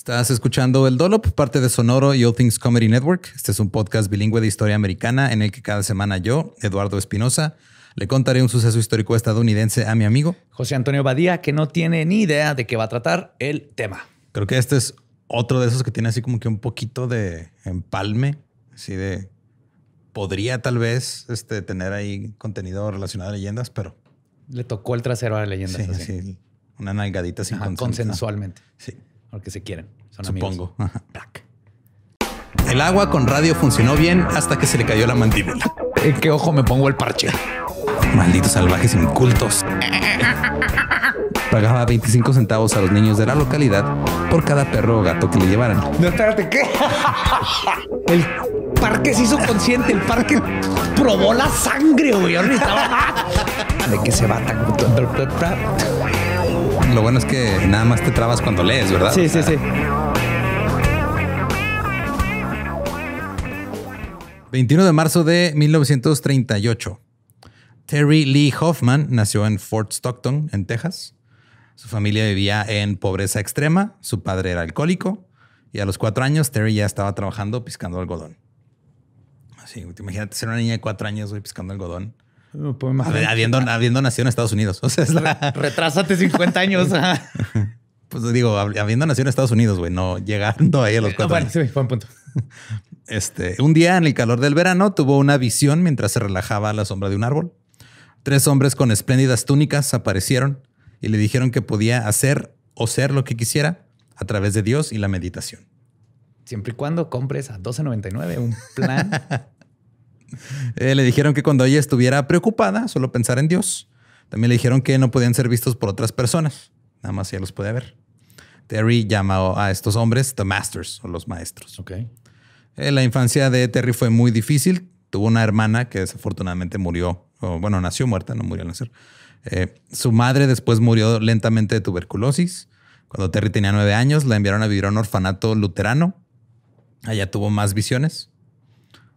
Estás escuchando El Dolop, parte de Sonoro y All Things Comedy Network. Este es un podcast bilingüe de historia americana en el que cada semana yo, Eduardo Espinosa, le contaré un suceso histórico estadounidense a mi amigo José Antonio Badía, que no tiene ni idea de qué va a tratar el tema. Creo que este es otro de esos que tiene así como que un poquito de empalme, así de podría tal vez este, tener ahí contenido relacionado a leyendas, pero le tocó el trasero a la leyenda. Sí, una nalgadita sin consensualmente. Sí porque se quieren. Son Supongo. Amigos. El agua con radio funcionó bien hasta que se le cayó la mandíbula. ¿En qué ojo me pongo el parche? Malditos salvajes incultos. Pagaba 25 centavos a los niños de la localidad por cada perro o gato que le llevaran. No, espérate, ¿qué? El parque se hizo consciente, el parque probó la sangre, güey. ¿De qué se va tan lo bueno es que nada más te trabas cuando lees, ¿verdad? Sí, sí, sí. 21 de marzo de 1938. Terry Lee Hoffman nació en Fort Stockton, en Texas. Su familia vivía en pobreza extrema, su padre era alcohólico y a los cuatro años Terry ya estaba trabajando piscando algodón. Así, imagínate ser una niña de cuatro años hoy piscando algodón habiendo, habiendo, nacido en Estados Unidos. O sea, 50 años. pues digo, habiendo nacido en Estados Unidos, güey, no llegando ahí a los eh, cuatro. Este, un día en el calor del verano tuvo una visión mientras se relajaba a la sombra de un árbol. Tres hombres con espléndidas túnicas aparecieron y le dijeron que podía hacer o ser lo que quisiera a través de Dios y la meditación. Siempre y cuando compres a 12.99 un plan Eh, le dijeron que cuando ella estuviera preocupada, solo pensar en Dios. También le dijeron que no podían ser vistos por otras personas. Nada más ella los podía ver. Terry llamó a estos hombres The Masters o los maestros. Okay. Eh, la infancia de Terry fue muy difícil. Tuvo una hermana que desafortunadamente murió, bueno, nació muerta, no murió al nacer. Eh, su madre después murió lentamente de tuberculosis. Cuando Terry tenía nueve años, la enviaron a vivir a un orfanato luterano. Allá tuvo más visiones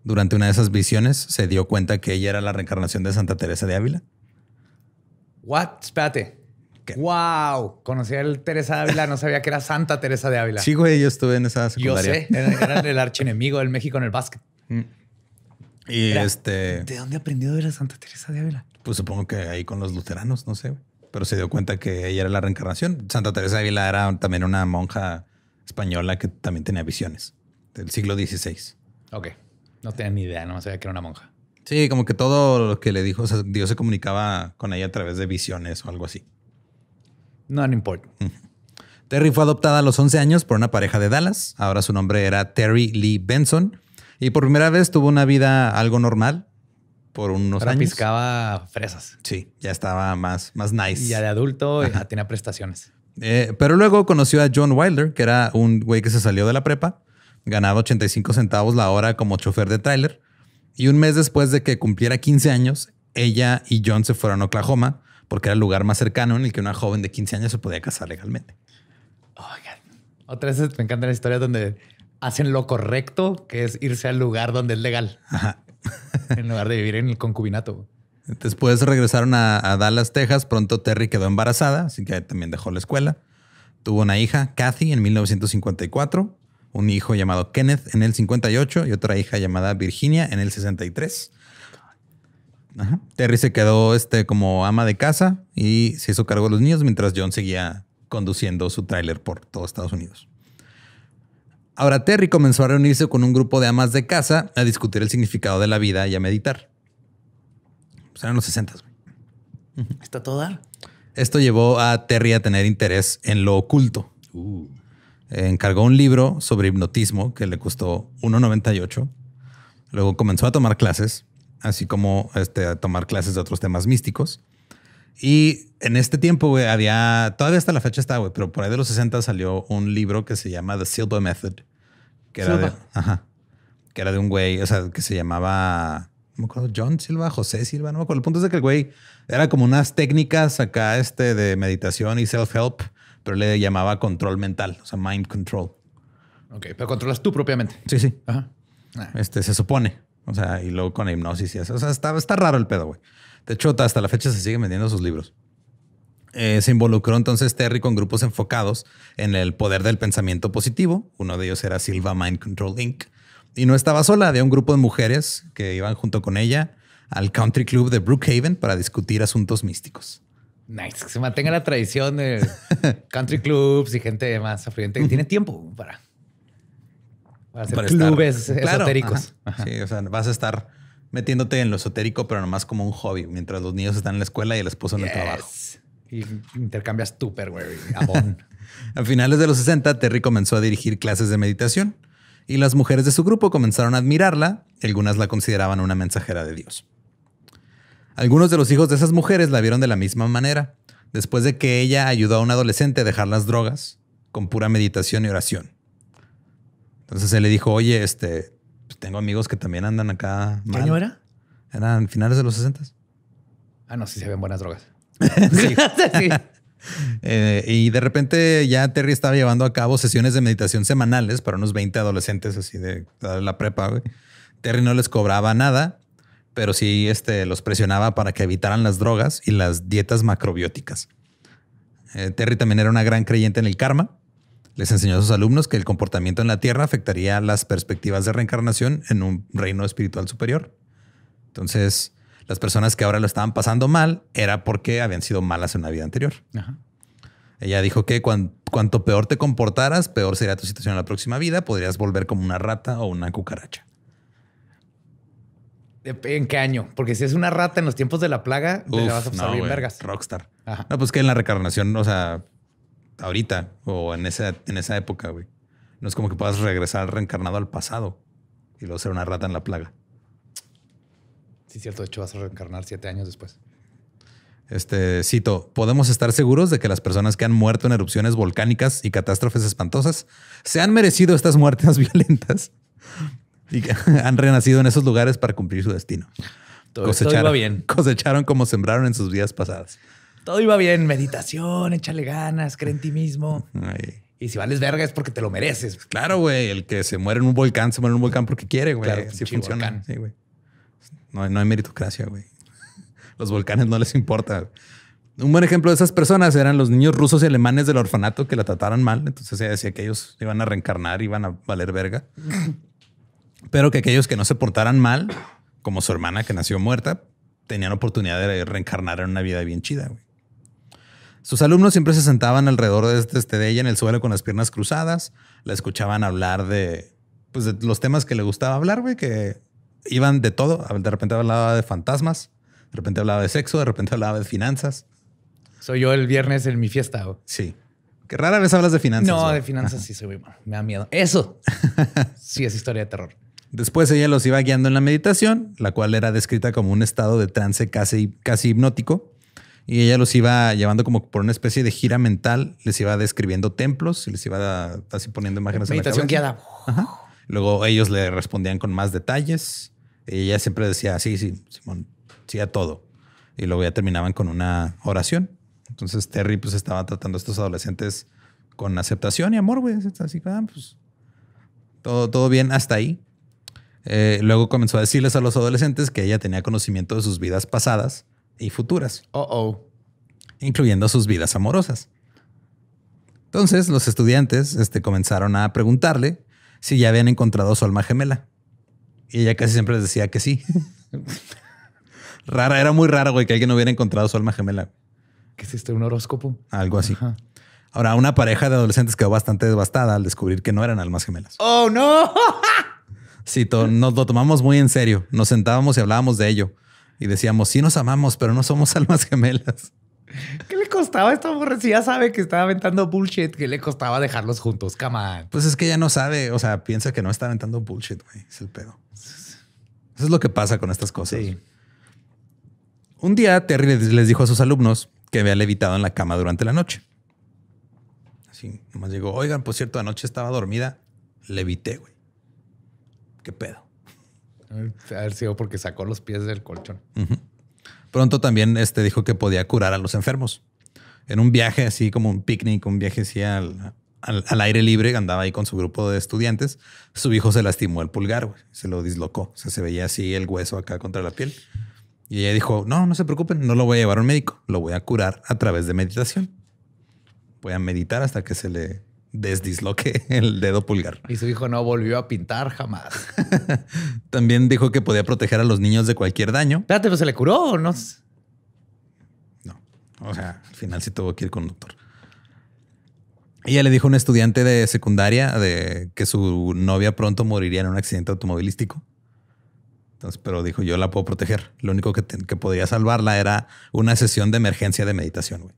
durante una de esas visiones, se dio cuenta que ella era la reencarnación de Santa Teresa de Ávila. What? Espérate. Wow, conocí a Teresa de Ávila, no sabía que era Santa Teresa de Ávila. Sí, güey, yo estuve en esa secundaria. Yo sé, era, el archienemigo del México en el básquet. Mm. este. ¿De dónde aprendió de la Santa Teresa de Ávila? Pues supongo que ahí con los luteranos, no sé, pero se dio cuenta que ella era la reencarnación. Santa Teresa de Ávila era también una monja española que también tenía visiones del siglo XVI. Ok. No tenía ni idea, no sabía que era una monja. Sí, como que todo lo que le dijo, Dios se comunicaba con ella a través de visiones o algo así. No, no importa. Terry fue adoptada a los 11 años por una pareja de Dallas. Ahora su nombre era Terry Lee Benson. Y por primera vez tuvo una vida algo normal por unos Ahora años. piscaba fresas. Sí, ya estaba más, más nice. ya de adulto ya tenía prestaciones. Eh, pero luego conoció a John Wilder, que era un güey que se salió de la prepa ganaba 85 centavos la hora como chofer de tráiler. Y un mes después de que cumpliera 15 años, ella y John se fueron a Oklahoma porque era el lugar más cercano en el que una joven de 15 años se podía casar legalmente. Oigan, otra vez me encanta la historia donde hacen lo correcto, que es irse al lugar donde es legal, en lugar de vivir en el concubinato. Después regresaron a, a, Dallas, Texas. Pronto Terry quedó embarazada, así que también dejó la escuela. Tuvo una hija, Kathy, en 1954 un hijo llamado Kenneth en el 58 y otra hija llamada Virginia en el 63. Terry se quedó este, como ama de casa y se hizo cargo de los niños mientras John seguía conduciendo su tráiler por todo Estados Unidos. Ahora Terry comenzó a reunirse con un grupo de amas de casa a discutir el significado de la vida y a meditar. Pues eran los 60. Está toda. Esto llevó a Terry a tener interés en lo oculto. Uh encargó un libro sobre hipnotismo que le costó 1.98. Luego comenzó a tomar clases, así como este, a tomar clases de otros temas místicos. Y en este tiempo, había, todavía hasta la fecha está, güey, pero por ahí de los 60 salió un libro que se llama The Silva Method, que era, de, que era de un güey, o sea, que se llamaba, no me acuerdo, John Silva, José Silva, no me acuerdo. El punto es de que el güey era como unas técnicas acá, este, de meditación y self-help pero le llamaba control mental, o sea, mind control. Ok, pero controlas tú propiamente. Sí, sí. Ajá. Ah. Este se supone. O sea, y luego con la hipnosis y eso. O sea, está, está raro el pedo, güey. De hecho, hasta la fecha se siguen vendiendo sus libros. Eh, se involucró entonces Terry con grupos enfocados en el poder del pensamiento positivo. Uno de ellos era Silva Mind Control Inc. Y no estaba sola, había un grupo de mujeres que iban junto con ella al Country Club de Brookhaven para discutir asuntos místicos. Nice, que se mantenga la tradición de country clubs y gente más afluente que tiene tiempo para, hacer clubes esotéricos. Sí, o sea, vas a estar metiéndote en lo esotérico, pero nomás como un hobby, mientras los niños están en la escuela y el esposo en el trabajo. Y intercambias tú, güey. a finales de los 60, Terry comenzó a dirigir clases de meditación y las mujeres de su grupo comenzaron a admirarla. Algunas la consideraban una mensajera de Dios. Algunos de los hijos de esas mujeres la vieron de la misma manera, después de que ella ayudó a un adolescente a dejar las drogas con pura meditación y oración. Entonces él le dijo, oye, este, pues, tengo amigos que también andan acá. Mal. ¿Qué era? Eran finales de los 60. Ah, no, sí se ven buenas drogas. sí. sí. Eh, y de repente ya Terry estaba llevando a cabo sesiones de meditación semanales para unos 20 adolescentes así de la prepa. Terry no les cobraba nada pero sí este, los presionaba para que evitaran las drogas y las dietas macrobióticas. Eh, Terry también era una gran creyente en el karma. Les enseñó a sus alumnos que el comportamiento en la Tierra afectaría las perspectivas de reencarnación en un reino espiritual superior. Entonces, las personas que ahora lo estaban pasando mal era porque habían sido malas en la vida anterior. Ella dijo que cuanto peor te comportaras, peor sería tu situación en la próxima vida. Podrías volver como una rata o una cucaracha. ¿En qué año? Porque si es una rata en los tiempos de la plaga, la vas a pasar bien vergas. Rockstar. No, pues que en la reencarnación, o sea, ahorita o en esa, en esa época, güey. No es como que puedas regresar reencarnado al pasado y luego ser una rata en la plaga. Sí, cierto. De hecho, vas a reencarnar siete años después. Este, cito, podemos estar seguros de que las personas que han muerto en erupciones volcánicas y catástrofes espantosas se han merecido estas muertes violentas y han renacido en esos lugares para cumplir su destino. Todo, iba bien. Cosecharon como sembraron en sus vidas pasadas. Todo iba bien. Meditación, échale ganas, cree en ti mismo. Y si vales verga es porque te lo mereces. Claro, güey. El que se muere en un volcán, se muere en un volcán porque quiere, güey. sí funciona. Sí, güey. No, hay meritocracia, güey. Los volcanes no les importa. Un buen ejemplo de esas personas eran los niños rusos y alemanes del orfanato que la trataron mal. Entonces ella decía que ellos iban a reencarnar, iban a valer verga pero que aquellos que no se portaran mal, como su hermana que nació muerta, tenían oportunidad de reencarnar en una vida bien chida. Sus alumnos siempre se sentaban alrededor de, este, este, de ella en el suelo con las piernas cruzadas, la escuchaban hablar de, pues, los temas que le gustaba hablar, güey, que iban de todo. De repente hablaba de fantasmas, de repente hablaba de sexo, de repente hablaba de finanzas. Soy yo el viernes en mi fiesta. Sí. Que rara vez hablas de finanzas. No, de finanzas sí soy Me da miedo. Eso sí es historia de terror. Después ella los iba guiando en la meditación, la cual era descrita como un estado de trance casi, casi hipnótico. Y ella los iba llevando como por una especie de gira mental, les iba describiendo templos y les iba así poniendo imágenes meditación en la guiada. Luego ellos le respondían con más detalles. Ella siempre decía, sí, sí, Simón, sí a todo. Y luego ya terminaban con una oración. Entonces Terry pues estaba tratando a estos adolescentes con aceptación y amor, güey. Así, ah, pues todo, todo bien hasta ahí. Eh, luego comenzó a decirles a los adolescentes que ella tenía conocimiento de sus vidas pasadas y futuras. Incluyendo sus vidas amorosas. Entonces, los estudiantes este, comenzaron a preguntarle si ya habían encontrado su alma gemela. Y ella casi siempre les decía que sí. Rara, era muy raro, güey, que alguien no hubiera encontrado su alma gemela. ¿Qué es ¿Un horóscopo? Algo así. Ahora, una pareja de adolescentes quedó bastante devastada al descubrir que no eran almas gemelas. ¡Oh, no! Sí, nos lo tomamos muy en serio. Nos sentábamos y hablábamos de ello. Y decíamos, sí nos amamos, pero no somos almas gemelas. ¿Qué le costaba a esta aborrecida? Si ya sabe que estaba aventando bullshit, que le costaba dejarlos juntos? cama. Pues es que ya no sabe. O sea, piensa que no está aventando bullshit, güey. Es el pedo. Eso es lo que pasa con estas cosas. Un día Terry les dijo a sus alumnos que había levitado en la cama durante la noche. Así, nomás llegó, oigan, por cierto, anoche estaba dormida, levité, güey. ¿Qué pedo? A si sido porque sacó los pies del colchón. Pronto también este dijo que podía curar a los enfermos. En un viaje así como un picnic, un viaje así al, aire libre, andaba ahí con su grupo de estudiantes. Su hijo se lastimó el pulgar, se lo dislocó. se veía así el hueso acá contra la piel. Y ella dijo, no, no se preocupen, no lo voy a llevar a un médico, lo voy a curar a través de meditación. Voy a meditar hasta que se le desdisloque el dedo pulgar. Y su hijo no volvió a pintar jamás. También dijo que podía proteger a los niños de cualquier daño. Espérate, no pues se le curó o no. No. O sea, al final sí tuvo que ir con un doctor. Ella le dijo a un estudiante de secundaria de que su novia pronto moriría en un accidente automovilístico. Entonces, pero dijo, yo la puedo proteger. Lo único que, podía salvarla era una sesión de emergencia de meditación, güey.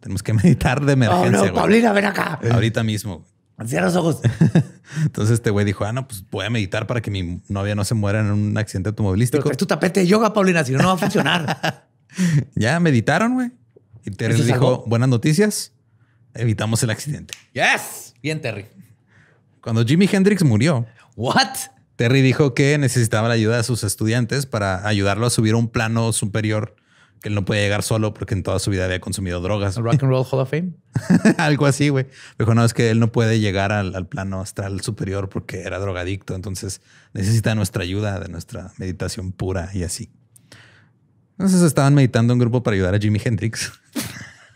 Tenemos que meditar de emergencia. Oh, no, Paulina, ven acá. Ahorita mismo. Cierra los ojos. Entonces este güey dijo, ah, no, pues voy a meditar para que mi novia no se muera en un accidente automovilístico. tu tapete de yoga, Paulina, si no, no va a funcionar. ya meditaron, güey. Y Terry dijo, buenas noticias, evitamos el accidente. Yes. Bien, Terry. Cuando Jimi Hendrix murió. What? Terry dijo que necesitaba la ayuda de sus estudiantes para ayudarlo a subir a un plano superior que él no puede llegar solo porque en toda su vida había consumido drogas. Rock and Roll Hall of Fame? Algo así, güey. Dijo, no, es que él no puede llegar al, plano astral superior porque era drogadicto. Entonces necesita nuestra ayuda, de nuestra meditación pura y así. Entonces estaban meditando un grupo para ayudar a Jimi Hendrix.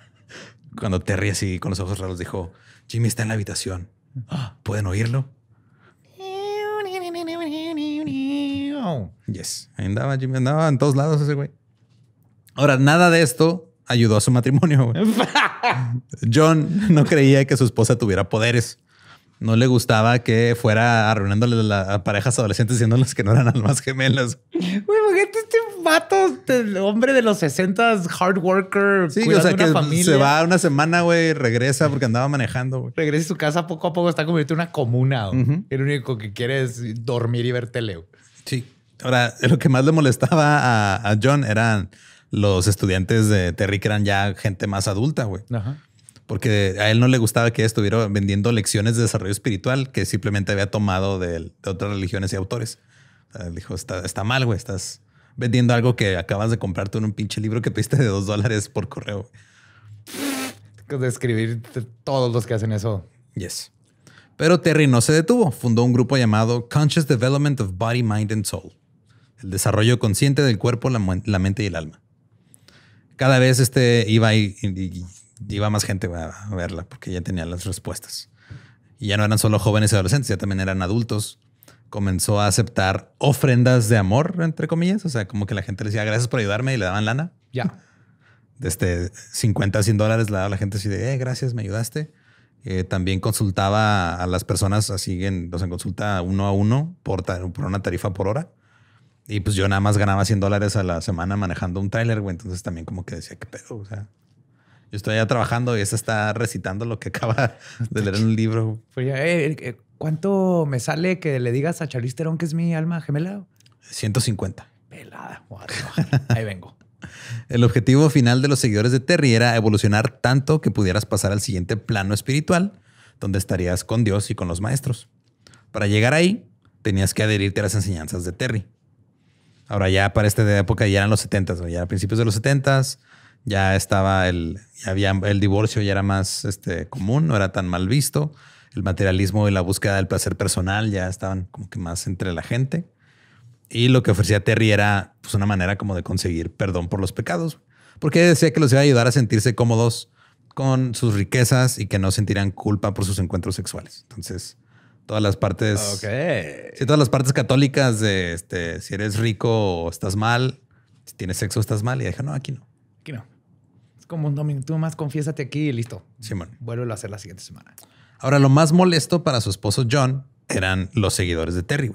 Cuando Terry así con los ojos raros dijo, Jimmy está en la habitación. Ah, ¿Pueden oírlo? Yes. Ahí andaba Jimmy, andaba en todos lados ese güey. Ahora, nada de esto ayudó a su matrimonio. John no creía que su esposa tuviera poderes. No le gustaba que fuera arruinándole a parejas adolescentes siendo las que no eran almas gemelas. Güey, porque este vato, este hombre de los 60 hard worker, sí, familia. se va una semana, güey, regresa porque andaba manejando. Regresa a su casa poco a poco, está convirtiendo en una comuna. El único que quiere es dormir y ver tele. Sí. Ahora, lo que más le molestaba a, a John eran los estudiantes de Terry que eran ya gente más adulta, güey. Porque a él no le gustaba que estuviera vendiendo lecciones de desarrollo espiritual que simplemente había tomado de, otras religiones y autores. dijo, está, mal, güey, estás vendiendo algo que acabas de comprarte en un pinche libro que pediste de dos dólares por correo. Describir escribir todos los que hacen eso. Yes. Pero Terry no se detuvo. Fundó un grupo llamado Conscious Development of Body, Mind and Soul. El desarrollo consciente del cuerpo, la mente y el alma cada vez este iba y, iba más gente a, verla porque ya tenía las respuestas. Y ya no eran solo jóvenes y adolescentes, ya también eran adultos. Comenzó a aceptar ofrendas de amor, entre comillas. O sea, como que la gente le decía gracias por ayudarme y le daban lana. Ya. Desde 50 a 100 dólares la gente así de eh, gracias, me ayudaste. Eh, también consultaba a las personas así en, consulta uno a uno por una tarifa por hora. Y pues yo nada más ganaba 100 dólares a la semana manejando un tráiler, güey. Entonces también como que decía, ¿qué pedo? O sea, yo estoy allá trabajando y esta está recitando lo que acaba de leer en un libro. Pues, eh, eh, ¿Cuánto me sale que le digas a Charlize que es mi alma gemela? 150. Pelada. Ahí vengo. El objetivo final de los seguidores de Terry era evolucionar tanto que pudieras pasar al siguiente plano espiritual, donde estarías con Dios y con los maestros. Para llegar ahí, tenías que adherirte a las enseñanzas de Terry. Ahora ya para esta época ya eran los 70 ya a principios de los 70 ya estaba el, había el divorcio, ya era más este, común, no era tan mal visto. El materialismo y la búsqueda del placer personal ya estaban como que más entre la gente. Y lo que ofrecía Terry era pues, una manera como de conseguir perdón por los pecados, porque decía que los iba a ayudar a sentirse cómodos con sus riquezas y que no sentirían culpa por sus encuentros sexuales. Entonces, todas las partes. todas las partes católicas de este, si eres rico estás mal, si tienes sexo estás mal. Y dije, no, aquí no. Aquí no. Es como un domingo, tú más confiésate aquí y listo. Simón. Sí, a hacer la siguiente semana. Ahora, lo más molesto para su esposo John eran los seguidores de Terry,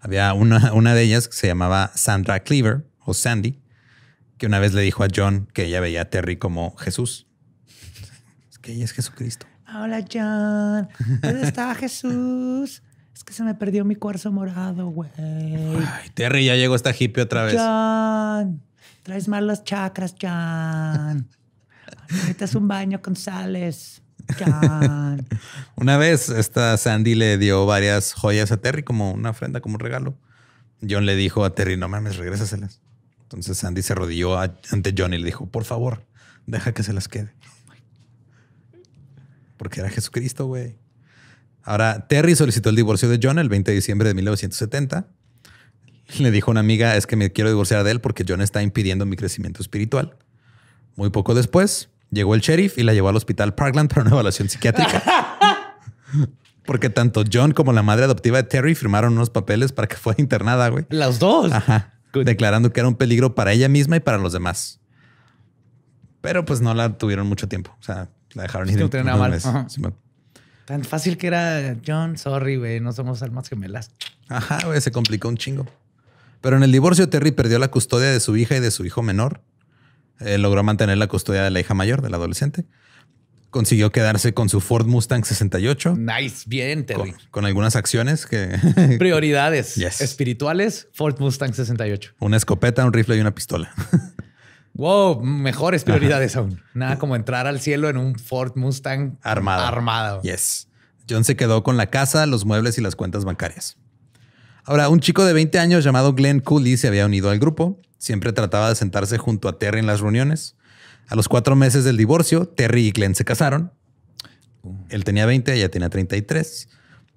Había una, una de ellas que se llamaba Sandra Cleaver o Sandy, que una vez le dijo a John que ella veía a Terry como Jesús. Es que ella es Jesucristo hola John, ¿dónde está Jesús? Es que se me perdió mi cuarzo morado, güey. Ay, Terry, ya llegó esta hippie otra vez. John, traes mal las chakras, John. Necesitas un baño con sales. una vez esta Sandy le dio varias joyas a Terry como una ofrenda, como un regalo. John le dijo a Terry, no mames, regrésaselas. Entonces Sandy se arrodilló ante John y le dijo, por favor, deja que se las quede porque era Jesucristo, güey. Ahora, Terry solicitó el divorcio de John el 20 de diciembre de 1970. Le dijo a una amiga, es que me quiero divorciar de él porque John está impidiendo mi crecimiento espiritual. Muy poco después, llegó el sheriff y la llevó al hospital Parkland para una evaluación psiquiátrica. porque tanto John como la madre adoptiva de Terry firmaron unos papeles para que fuera internada, güey. Las dos. Declarando que era un peligro para ella misma y para los demás. Pero pues no la tuvieron mucho tiempo. O sea, la dejaron ir. Tan fácil que era John, sorry, güey, no somos almas gemelas. Ajá, güey, se complicó un chingo. Pero en el divorcio, Terry perdió la custodia de su hija y de su hijo menor. Eh, logró mantener la custodia de la hija mayor, del adolescente. Consiguió quedarse con su Ford Mustang 68. Nice, bien, Terry. Con, algunas acciones que. Prioridades espirituales: Ford Mustang 68. Una escopeta, un rifle y una pistola. Wow, mejores prioridades aún. Nada como entrar al cielo en un Ford Mustang armado. Yes. John se quedó con la casa, los muebles y las cuentas bancarias. Ahora, un chico de 20 años llamado Glenn Cooley se había unido al grupo. Siempre trataba de sentarse junto a Terry en las reuniones. A los cuatro meses del divorcio, Terry y Glenn se casaron. Uh. Él tenía 20, ella tenía 33.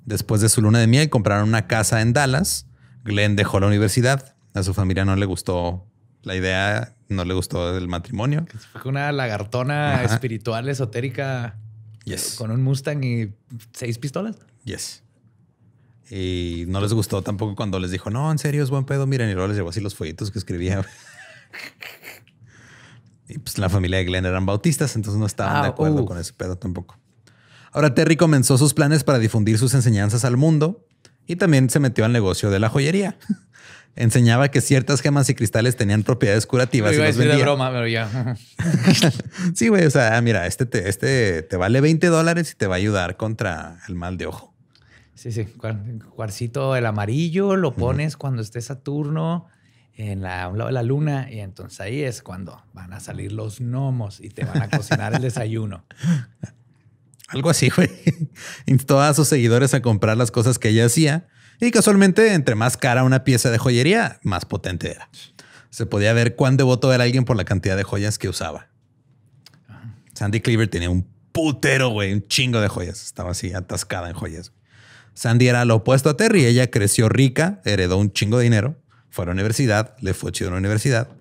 Después de su luna de miel, compraron una casa en Dallas. Glenn dejó la universidad. A su familia no le gustó la idea no le gustó el matrimonio. fue una lagartona espiritual, esotérica. Yes. Con un Mustang y seis pistolas. Yes. Y no les gustó tampoco cuando les dijo, no, en serio, es buen pedo. Miren, y luego les llevó así los folletos que escribía. y pues la familia de Glenn eran bautistas, entonces no estaban de ah, acuerdo uh. con ese pedo tampoco. Ahora Terry comenzó sus planes para difundir sus enseñanzas al mundo y también se metió al negocio de la joyería enseñaba que ciertas gemas y cristales tenían propiedades curativas. Iba y los vendía. De broma, pero ya. sí, güey. O sea, mira, este te, este te vale 20 dólares y te va a ayudar contra el mal de ojo. Sí, sí. Cuarcito, el amarillo, lo pones cuando esté Saturno en la, un lado de la luna y entonces ahí es cuando van a salir los gnomos y te van a cocinar el desayuno. Algo así, güey. Instó a sus seguidores a comprar las cosas que ella hacía y casualmente, entre más cara una pieza de joyería, más potente era. Se podía ver cuán devoto era alguien por la cantidad de joyas que usaba. Sandy Cleaver tenía un putero, güey, un chingo de joyas. Estaba así atascada en joyas. Sandy era lo opuesto a Terry. Ella creció rica, heredó un chingo de dinero, fue a la universidad, le fue chido a la universidad,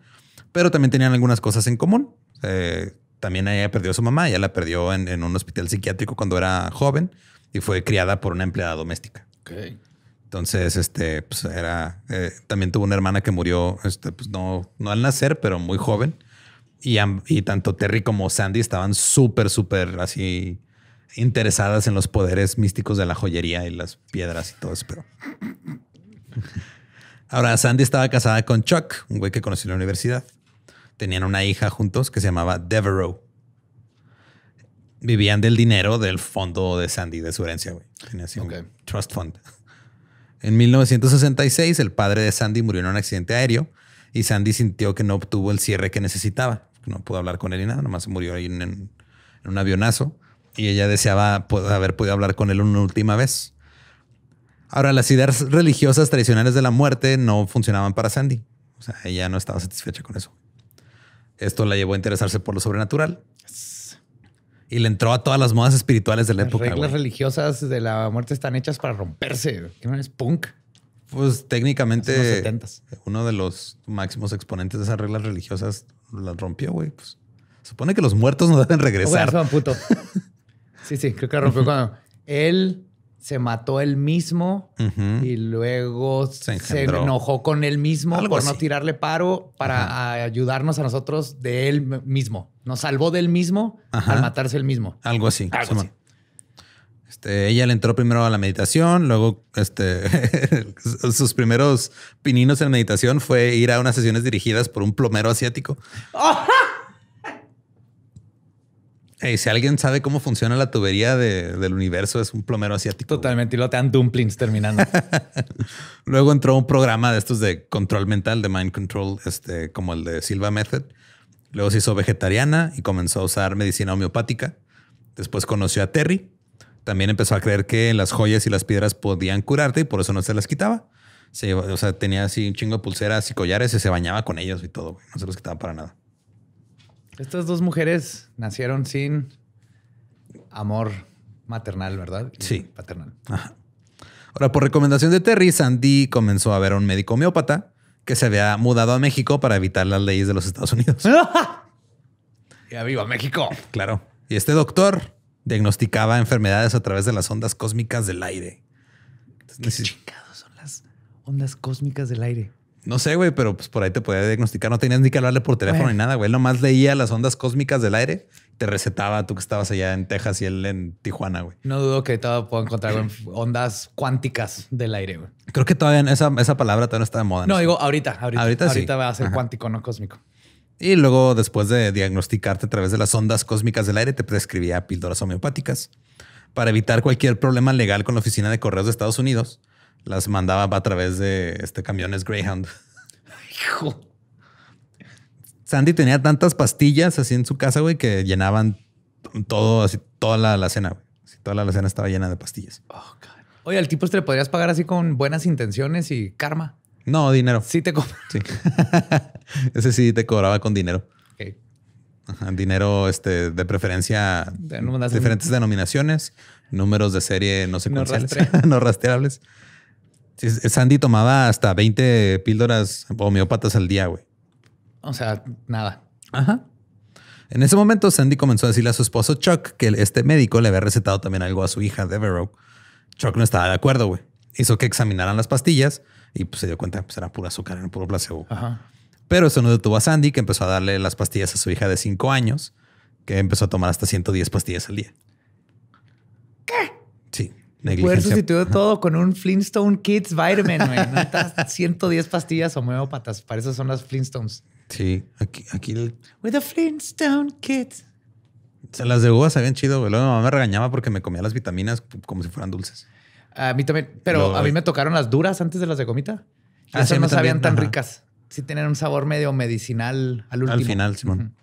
pero también tenían algunas cosas en común. Eh, también ella perdió a su mamá, ella la perdió en, un hospital psiquiátrico cuando era joven y fue criada por una empleada doméstica. Okay. Entonces, este, pues era, eh, también tuvo una hermana que murió, este, pues no, no al nacer, pero muy joven. Y, y tanto Terry como Sandy estaban súper, súper así interesadas en los poderes místicos de la joyería y las piedras y todo eso, pero... Ahora, Sandy estaba casada con Chuck, un güey que conocí en la universidad. Tenían una hija juntos que se llamaba Devereaux. Vivían del dinero del fondo de Sandy, de su herencia, güey. Tenía así un trust fund. En 1966, el padre de Sandy murió en un accidente aéreo y Sandy sintió que no obtuvo el cierre que necesitaba. No pudo hablar con él y nada, nomás murió ahí en, un avionazo y ella deseaba haber podido hablar con él una última vez. Ahora, las ideas religiosas tradicionales de la muerte no funcionaban para Sandy. O sea, ella no estaba satisfecha con eso. Esto la llevó a interesarse por lo sobrenatural y le entró a todas las modas espirituales de la época. Las reglas religiosas de la muerte están hechas para romperse. ¿Qué no es punk? Pues técnicamente los uno de los máximos exponentes de esas reglas religiosas las rompió, güey. Pues. supone que los muertos no deben regresar. puto. sí, sí, creo que rompió cuando él se mató él mismo y luego se, enojó con él mismo por no tirarle paro para ayudarnos a nosotros de él mismo. Nos salvó del mismo al matarse él mismo. Algo así. Algo así. Este, ella le entró primero a la meditación, luego este, sus primeros pininos en meditación fue ir a unas sesiones dirigidas por un plomero asiático. Y si alguien sabe cómo funciona la tubería del universo, es un plomero asiático. Totalmente, y lo te dan dumplings terminando. Luego entró un programa de estos de control mental, de mind control, este, como el de Silva Method. Luego se hizo vegetariana y comenzó a usar medicina homeopática. Después conoció a Terry. También empezó a creer que las joyas y las piedras podían curarte y por eso no se las quitaba. Se, o sea, tenía así un chingo de pulseras y collares y se bañaba con ellos y todo. No se los quitaba para nada. Estas dos mujeres nacieron sin amor maternal, ¿verdad? sí. Paternal. Ahora, por recomendación de Terry, Sandy comenzó a ver a un médico homeópata que se había mudado a México para evitar las leyes de los Estados Unidos. ¡Ya viva México! Claro. Y este doctor diagnosticaba enfermedades a través de las ondas cósmicas del aire. ¿Qué son las ondas cósmicas del aire? No sé, güey, pero pues por ahí te podía diagnosticar. No tenías ni que hablarle por teléfono ni nada, güey. Él nomás leía las ondas cósmicas del aire. Te recetaba tú que estabas allá en Texas y él en Tijuana, güey. No dudo que todo puedo encontrar ondas cuánticas del aire, güey. Creo que todavía esa, esa palabra todavía no está de moda. No, digo ahorita, ahorita. va a ser cuántico, no cósmico. Y luego, después de diagnosticarte a través de las ondas cósmicas del aire, te prescribía píldoras homeopáticas para evitar cualquier problema legal con la Oficina de Correos de Estados Unidos las mandaba a través de este camiones Greyhound. Hijo. Sandy tenía tantas pastillas así en su casa, güey, que llenaban todo, así, toda la, cena, güey. toda la, cena estaba llena de pastillas. Oh, Oye, al tipo te este le podrías pagar así con buenas intenciones y karma. No, dinero. Sí te cobraba. Ese sí te cobraba con dinero. dinero este, de preferencia, diferentes denominaciones, números de serie no secuenciales, no, no rastreables. Sandy tomaba hasta 20 píldoras homeópatas al día, güey. O sea, nada. Ajá. En ese momento, Sandy comenzó a decirle a su esposo Chuck que este médico le había recetado también algo a su hija, Deborah. Chuck no estaba de acuerdo, güey. Hizo que examinaran las pastillas y pues, se dio cuenta que pues, era pura azúcar, era puro placebo. Ajá. Pero eso no detuvo a Sandy, que empezó a darle las pastillas a su hija de 5 años, que empezó a tomar hasta 110 pastillas al día. ¿Qué? Sí. Negligencia. sustituir todo con un Flintstone Kids Vitamin, güey. 110 pastillas homeópatas. Para eso son las Flintstones. Sí, aquí. aquí el... With the Flintstone Kids. O sea, las de uvas habían chido, güey. Luego mi mamá me regañaba porque me comía las vitaminas como si fueran dulces. A mí también. Pero a mí me tocaron las duras antes de las de gomita. Y ah, esas no sabían tan ricas. Sí tenían un sabor medio medicinal al último. Al final, Simón.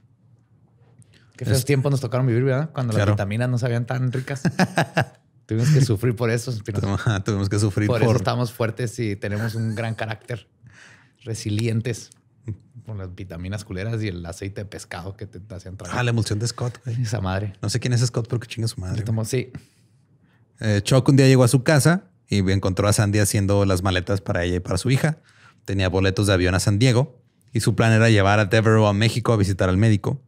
Que Qué este tiempos nos tocaron vivir, ¿verdad? Cuando las vitaminas no sabían tan ricas. Tuvimos que sufrir por eso. Tuvimos que sufrir por, por eso. Estamos fuertes y tenemos un gran carácter, resilientes con las vitaminas culeras y el aceite de pescado que te hacían trabajar. Ah, la emulsión de Scott, Esa madre. No sé quién es Scott, pero chinga su madre. sí. Eh, Chuck un día llegó a su casa y encontró a Sandy haciendo las maletas para ella y para su hija. Tenía boletos de avión a San Diego y su plan era llevar a Devero a México a visitar al médico,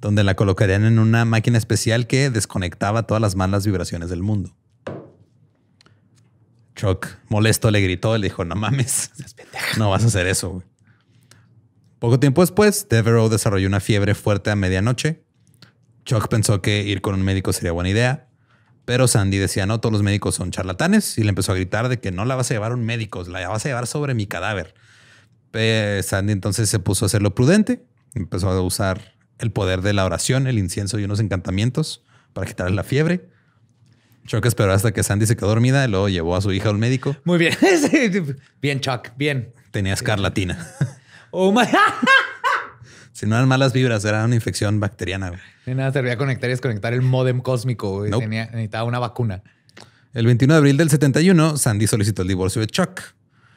donde la colocarían en una máquina especial que desconectaba todas las malas vibraciones del mundo. Chuck, molesto, le gritó, le dijo, no mames, no vas a hacer eso. Poco tiempo después, Devereaux desarrolló una fiebre fuerte a medianoche. Chuck pensó que ir con un médico sería buena idea, pero Sandy decía, no, todos los médicos son charlatanes y le empezó a gritar de que no la vas a llevar a un médico, la vas a llevar sobre mi cadáver. Sandy entonces se puso a hacerlo prudente, empezó a usar el poder de la oración, el incienso y unos encantamientos para quitarle la fiebre. Chuck esperó hasta que Sandy se quedó dormida, y luego llevó a su hija al médico. Muy bien. bien, Chuck, bien. Tenía escarlatina. Oh my. si no eran malas vibras, era una infección bacteriana. nada servía conectar y desconectar el modem cósmico. necesitaba una vacuna. El 21 de abril del 71, Sandy solicitó el divorcio de Chuck.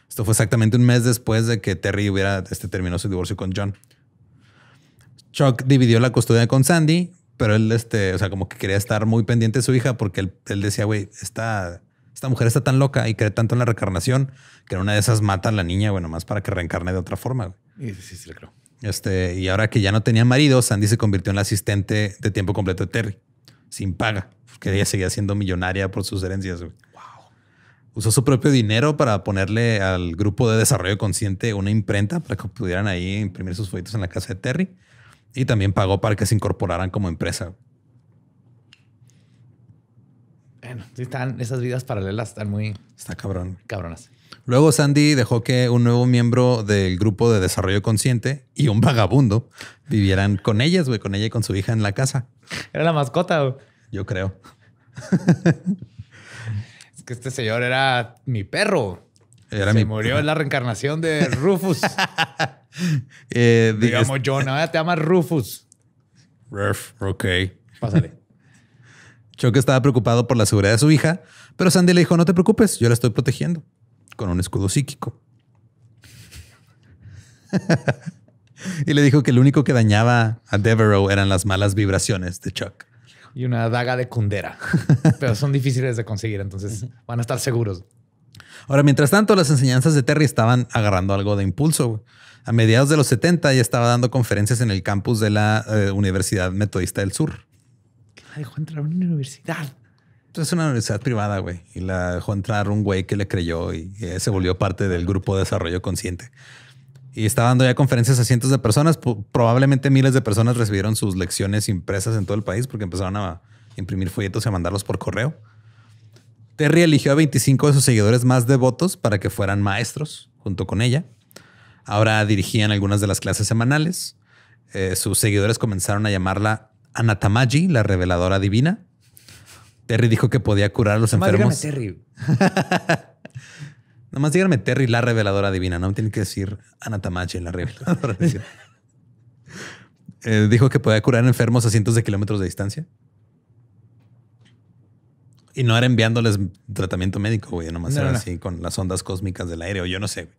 Esto fue exactamente un mes después de que Terry hubiera este, terminó su divorcio con John. Chuck dividió la custodia con Sandy, pero él, este, o sea, como que quería estar muy pendiente de su hija porque él, decía, güey, esta, mujer está tan loca y cree tanto en la reencarnación que en una de esas mata a la niña, bueno, más para que reencarne de otra forma. Güey. Sí, sí, sí, le creo. Este, y ahora que ya no tenía marido, Sandy se convirtió en la asistente de tiempo completo de Terry, sin paga, porque ella seguía siendo millonaria por sus herencias. Wow. Usó su propio dinero para ponerle al grupo de desarrollo consciente una imprenta para que pudieran ahí imprimir sus folletos en la casa de Terry. Y también pagó para que se incorporaran como empresa. Bueno, están esas vidas paralelas, están muy... Está cabrón. Cabronas. Luego Sandy dejó que un nuevo miembro del grupo de desarrollo consciente y un vagabundo vivieran con ellas, güey, con ella y con su hija en la casa. Era la mascota, Yo creo. es que este señor era mi perro. Era Se murió en la reencarnación de Rufus. Eh, Digamos yo ah, te llamas Rufus. Ruf, ok. Pásale. Chuck estaba preocupado por la seguridad de su hija, pero Sandy le dijo, no te preocupes, yo la estoy protegiendo con un escudo psíquico. y le dijo que lo único que dañaba a Devereaux eran las malas vibraciones de Chuck. Y una daga de cundera, pero son difíciles de conseguir, entonces van a estar seguros. Ahora, mientras tanto, las enseñanzas de Terry estaban agarrando algo de impulso. A mediados de los 70 ya estaba dando conferencias en el campus de la eh, Universidad Metodista del Sur. La dejó entrar a una universidad. Es una universidad privada, güey. Y la dejó entrar un güey que le creyó y, y eh, se volvió parte del grupo de desarrollo consciente. Y estaba dando ya conferencias a cientos de personas. Probablemente miles de personas recibieron sus lecciones impresas en todo el país porque empezaron a imprimir folletos y a mandarlos por correo. Terry eligió a 25 de sus seguidores más devotos para que fueran maestros junto con ella. Ahora dirigían algunas de las clases semanales. Eh, sus seguidores comenzaron a llamarla Anatamaji, la reveladora divina. Terry dijo que podía curar a los Nomás enfermos. Terry. Nomás díganme Terry, la reveladora divina. No me tienen que decir Anatamaji, la reveladora eh, dijo que podía curar enfermos a cientos de kilómetros de distancia. Y no era enviándoles tratamiento médico, güey. Nomás era así con las ondas cósmicas del aire o yo no sé, güey.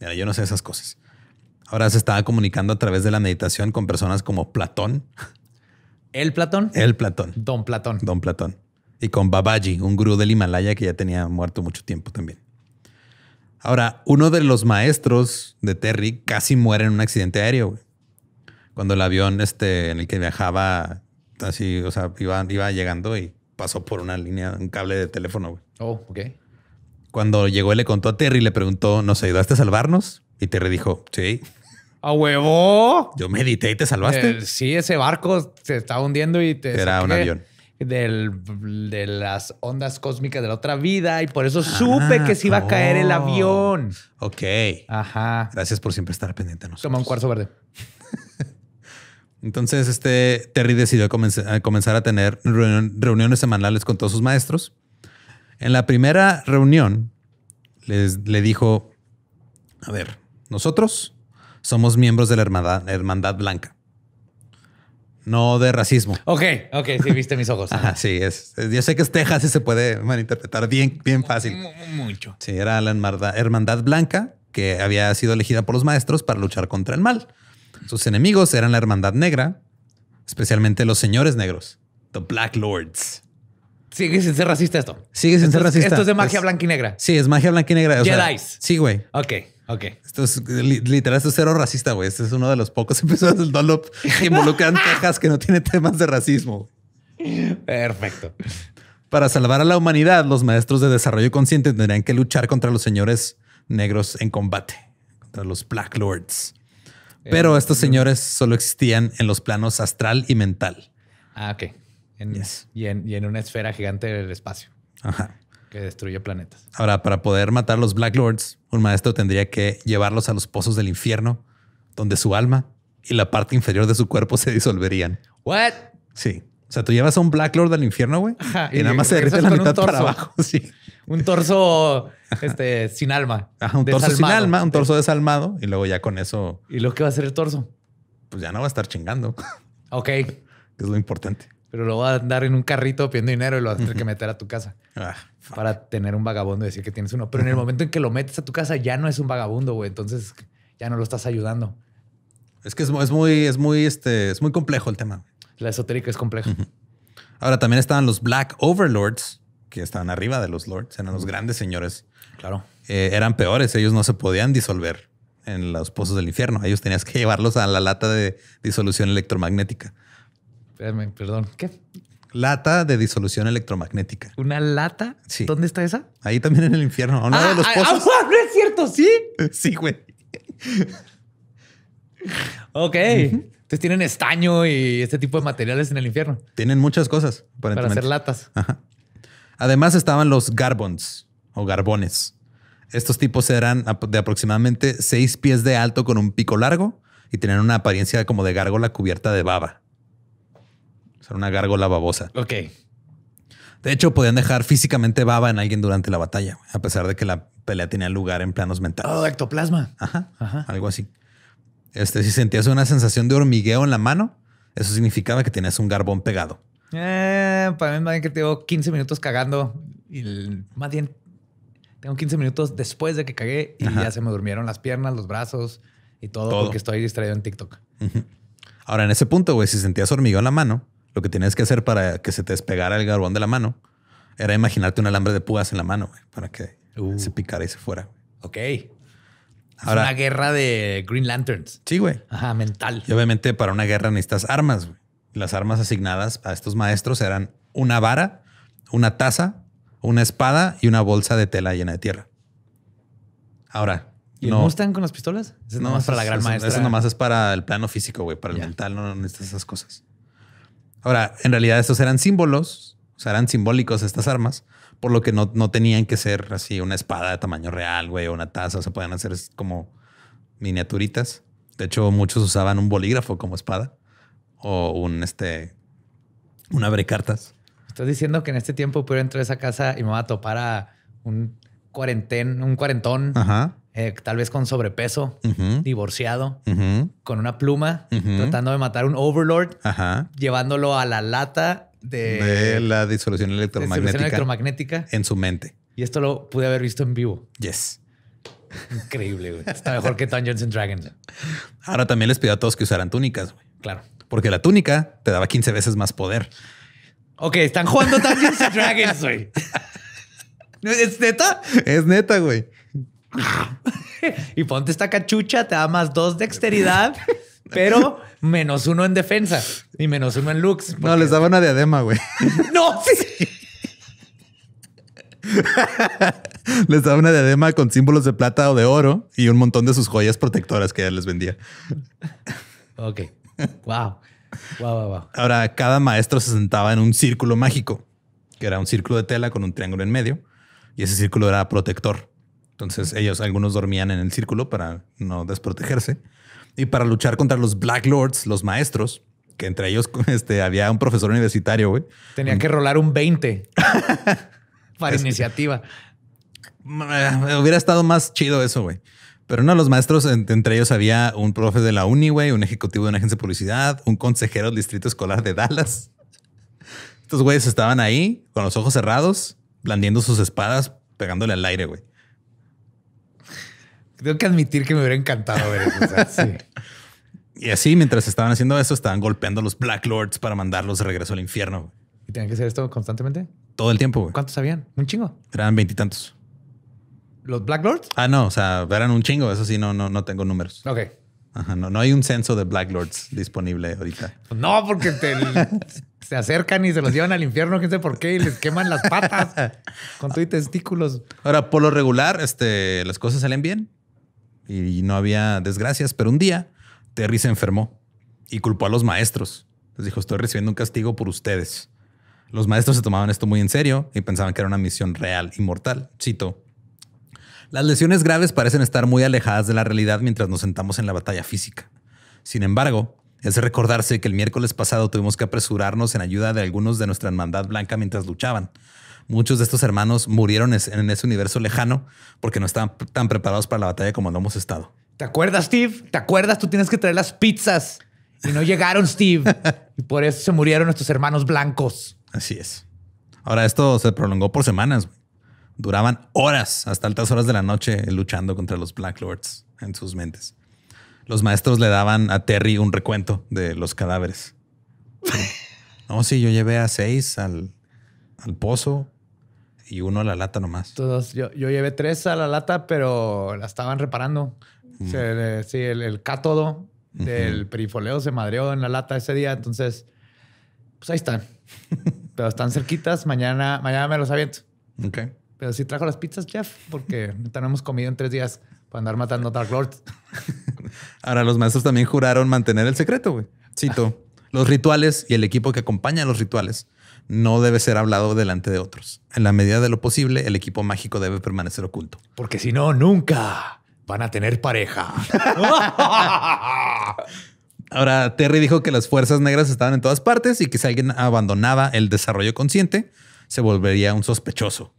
Mira, yo no sé esas cosas. Ahora se estaba comunicando a través de la meditación con personas como Platón. ¿El Platón? El Platón. Don Platón. Don Platón. Y con Babaji, un gurú del Himalaya que ya tenía muerto mucho tiempo también. Ahora, uno de los maestros de Terry casi muere en un accidente aéreo. Güey. Cuando el avión este, en el que viajaba, así, o sea, iba, iba llegando y pasó por una línea, un cable de teléfono. Oh, ok. Cuando llegó, él le contó a Terry y le preguntó, ¿nos ayudaste a salvarnos? Y Terry dijo, sí. ¡A huevo! Yo medité y te salvaste. Eh, sí, ese barco se estaba hundiendo y te... Era un avión. de las ondas cósmicas de la otra vida y por eso ah, supe que se iba a oh. caer el avión. Ok. Ajá. Gracias por siempre estar pendiente de nosotros. Toma un cuarzo verde. Entonces, este Terry decidió eh, comenzar a tener reuniones semanales con todos sus maestros. En la primera reunión, les, le dijo, a ver, nosotros somos miembros de la hermandad, blanca, no de racismo. Ok, ok, sí, viste mis ojos. Ah, sí, es, yo sé que es Texas y se puede malinterpretar bien, bien fácil. Mucho. Sí, era la hermandad blanca que había sido elegida por los maestros para luchar contra el mal. Sus enemigos eran la Hermandad Negra, especialmente los señores negros, the Black Lords. Sigue sin ser racista esto. Sigue sin ser racista. Esto es de magia blanca y negra. Sí, es magia blanca y negra. O sí, güey. Ok, ok. Esto es literal, esto es cero racista, güey. Este es uno de los pocos episodios del Dollop que involucran cajas que no tiene temas de racismo. Perfecto. Para salvar a la humanidad, los maestros de desarrollo consciente tendrían que luchar contra los señores negros en combate, contra los Black Lords. Pero estos señores solo existían en los planos astral y mental. Ah, ok. y, en, una esfera gigante del espacio. Ajá. Que destruye planetas. Ahora, para poder matar a los Black Lords, un maestro tendría que llevarlos a los pozos del infierno, donde su alma y la parte inferior de su cuerpo se disolverían. ¿What? Sí. O sea, tú llevas a un Black Lord al infierno, güey. y, nada más se derrite la mitad para abajo. Sí. Un torso este, sin alma. Ajá, un torso sin alma, un torso desalmado. Y luego ya con eso. ¿Y lo que va a hacer el torso? Pues ya no va a estar chingando. Ok. es lo importante. Pero lo va a andar en un carrito pidiendo dinero y lo vas a tener que meter a tu casa. Ah, para tener un vagabundo y decir que tienes uno. Pero en el momento en que lo metes a tu casa ya no es un vagabundo, güey. Entonces ya no lo estás ayudando. Es que es, es muy, es muy, este, es muy complejo el tema. La esotérica es compleja. Ahora también estaban los Black Overlords, que estaban arriba de los Lords, eran los grandes señores. Claro. Eh, eran peores, ellos no se podían disolver en los pozos del infierno. Ellos tenías que llevarlos a la lata de disolución electromagnética. Espérame, perdón, ¿qué? Lata de disolución electromagnética. ¿Una lata? Sí. ¿Dónde está esa? Ahí también en el infierno, de ah, los ah, pozos. Ah, no es cierto, sí. sí, güey. ok tienen estaño y este tipo de materiales en el infierno. Tienen muchas cosas para hacer latas. Además estaban los garbons o garbones. Estos tipos eran de aproximadamente seis pies de alto con un pico largo y tenían una apariencia como de gárgola cubierta de baba. O sea, una gárgola babosa. Ok. De hecho, podían dejar físicamente baba en alguien durante la batalla, a pesar de que la pelea tenía lugar en planos mentales. Oh, ectoplasma. Ajá, Ajá. Algo así. Este, si sentías una sensación de hormigueo en la mano, eso significaba que tenías un garbón pegado. Eh, para mí, más bien que tengo 15 minutos cagando y más bien tengo 15 minutos después de que cagué y ya se me durmieron las piernas, los brazos y todo, porque estoy distraído en TikTok. Ahora, en ese punto, güey, si sentías hormigueo en la mano, lo que tienes que hacer para que se te despegara el garbón de la mano era imaginarte un alambre de púas en la mano, para que uh. se picara y se fuera. Ok. Es una guerra de Green Lanterns. Sí, güey. Ajá, mental. Y obviamente para una guerra necesitas armas. Las armas asignadas a estos maestros eran una vara, una taza, una espada y una bolsa de tela llena de tierra. Ahora. ¿Y no, están con las pistolas? Eso no, es nomás para la gran maestra. Eso nomás es para el plano físico, güey. Para el mental no necesitas esas cosas. Ahora, en realidad estos eran símbolos, o sea, eran simbólicos estas armas, por lo que no, tenían que ser así una espada de tamaño real, güey, o una taza, o se podían hacer como miniaturitas. De hecho, muchos usaban un bolígrafo como espada o un este un cartas. Estás diciendo que en este tiempo puedo entrar a esa casa y me va a topar a un un cuarentón, eh, tal vez con sobrepeso, divorciado, con una pluma, tratando de matar a un overlord, llevándolo a la lata de, la disolución electromagnética, en su mente. Y esto lo pude haber visto en vivo. Yes. Increíble, güey. Está mejor que Dungeons and Dragons. Ahora también les pido a todos que usaran túnicas, güey. Claro. Porque la túnica te daba 15 veces más poder. Ok, están jugando Dungeons and Dragons, güey. ¿Es neta? Es neta, güey. y ponte esta cachucha, te da más dos dexteridad pero menos uno en defensa y menos uno en looks. No, les daba una diadema, güey. no, sí. les daba una diadema con símbolos de plata o de oro y un montón de sus joyas protectoras que él les vendía. Ok. Wow. Wow, wow, wow. Ahora, cada maestro se sentaba en un círculo mágico, que era un círculo de tela con un triángulo en medio, y ese círculo era protector. Entonces ellos, algunos dormían en el círculo para no desprotegerse, y para luchar contra los Black Lords, los maestros, que entre ellos este, había un profesor universitario, güey. Tenía que rolar un 20 para iniciativa. Hubiera estado más chido eso, güey. Pero no, los maestros, entre ellos había un profe de la Uni, güey, un ejecutivo de una agencia de publicidad, un consejero del distrito escolar de Dallas. Estos güeyes estaban ahí con los ojos cerrados, blandiendo sus espadas, pegándole al aire, güey. Tengo que admitir que me hubiera encantado ver eso. Y así, mientras estaban haciendo eso, estaban golpeando los Black Lords para mandarlos de regreso al infierno. ¿Y tenían que hacer esto constantemente? Todo el tiempo. Güey. ¿Cuántos habían? Un chingo. Eran veintitantos. ¿Los Black Lords? Ah, no, o sea, eran un chingo. Eso sí, no, no, no tengo números. Ok. Ajá, no, no hay un censo de Black Lords disponible ahorita. Pues no, porque se acercan y se los llevan al infierno, quién sé por qué, y les queman las patas con tu y testículos. Ahora, por lo regular, este, las cosas salen bien y no había desgracias, pero un día Terry se enfermó y culpó a los maestros. Les dijo, estoy recibiendo un castigo por ustedes. Los maestros se tomaban esto muy en serio y pensaban que era una misión real y mortal. Cito. Las lesiones graves parecen estar muy alejadas de la realidad mientras nos sentamos en la batalla física. Sin embargo, es recordarse que el miércoles pasado tuvimos que apresurarnos en ayuda de algunos de nuestra hermandad blanca mientras luchaban, Muchos de estos hermanos murieron en ese universo lejano porque no estaban tan preparados para la batalla como lo hemos estado. ¿Te acuerdas, Steve? ¿Te acuerdas? Tú tienes que traer las pizzas. Y no llegaron, Steve. y por eso se murieron nuestros hermanos blancos. Así es. Ahora, esto se prolongó por semanas. Duraban horas, hasta altas horas de la noche, luchando contra los Black Lords en sus mentes. Los maestros le daban a Terry un recuento de los cadáveres. no, sí, yo llevé a seis al, al pozo, y uno a la lata nomás. Todos yo, yo llevé tres a la lata, pero la estaban reparando. sí, el, cátodo del perifoleo se madreó en la lata ese día. Entonces, pues ahí están. pero están cerquitas. Mañana, mañana me los aviento. Pero sí trajo las pizzas, Jeff, porque no tenemos comido en tres días para andar matando Dark Lord. Ahora, los maestros también juraron mantener el secreto, güey. Cito. los rituales y el equipo que acompaña los rituales no debe ser hablado delante de otros. En la medida de lo posible, el equipo mágico debe permanecer oculto. Porque si no, nunca van a tener pareja. Ahora, Terry dijo que las fuerzas negras estaban en todas partes y que si alguien abandonaba el desarrollo consciente, se volvería un sospechoso.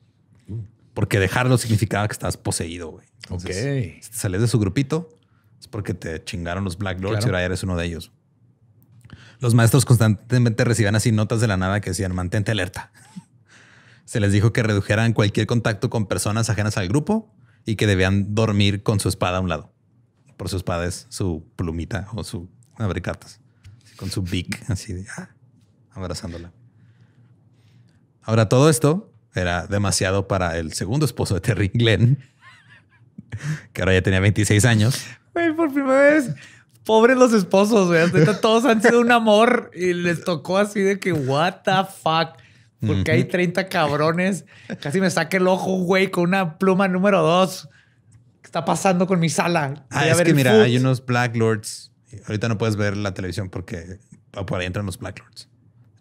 Porque dejarlo significaba que estás poseído, güey. Si te sales de su grupito, es porque te chingaron los Black Lords y ahora eres uno de ellos los maestros constantemente recibían así notas de la nada que decían mantente alerta. Se les dijo que redujeran cualquier contacto con personas ajenas al grupo y que debían dormir con su espada a un lado. Por su espada su plumita o su abrecartas, Con su big así ah, abrazándola. Ahora, todo esto era demasiado para el segundo esposo de Terry Glenn, que ahora ya tenía 26 años. Por primera vez Pobres los esposos, güey. todos han sido un amor y les tocó así de que, what the fuck. Porque hay 30 cabrones. Casi me saque el ojo, güey, con una pluma número dos. ¿Qué está pasando con mi sala? Ah, es que mira, hay unos Black Lords. Ahorita no puedes ver la televisión porque por ahí entran los Black Lords.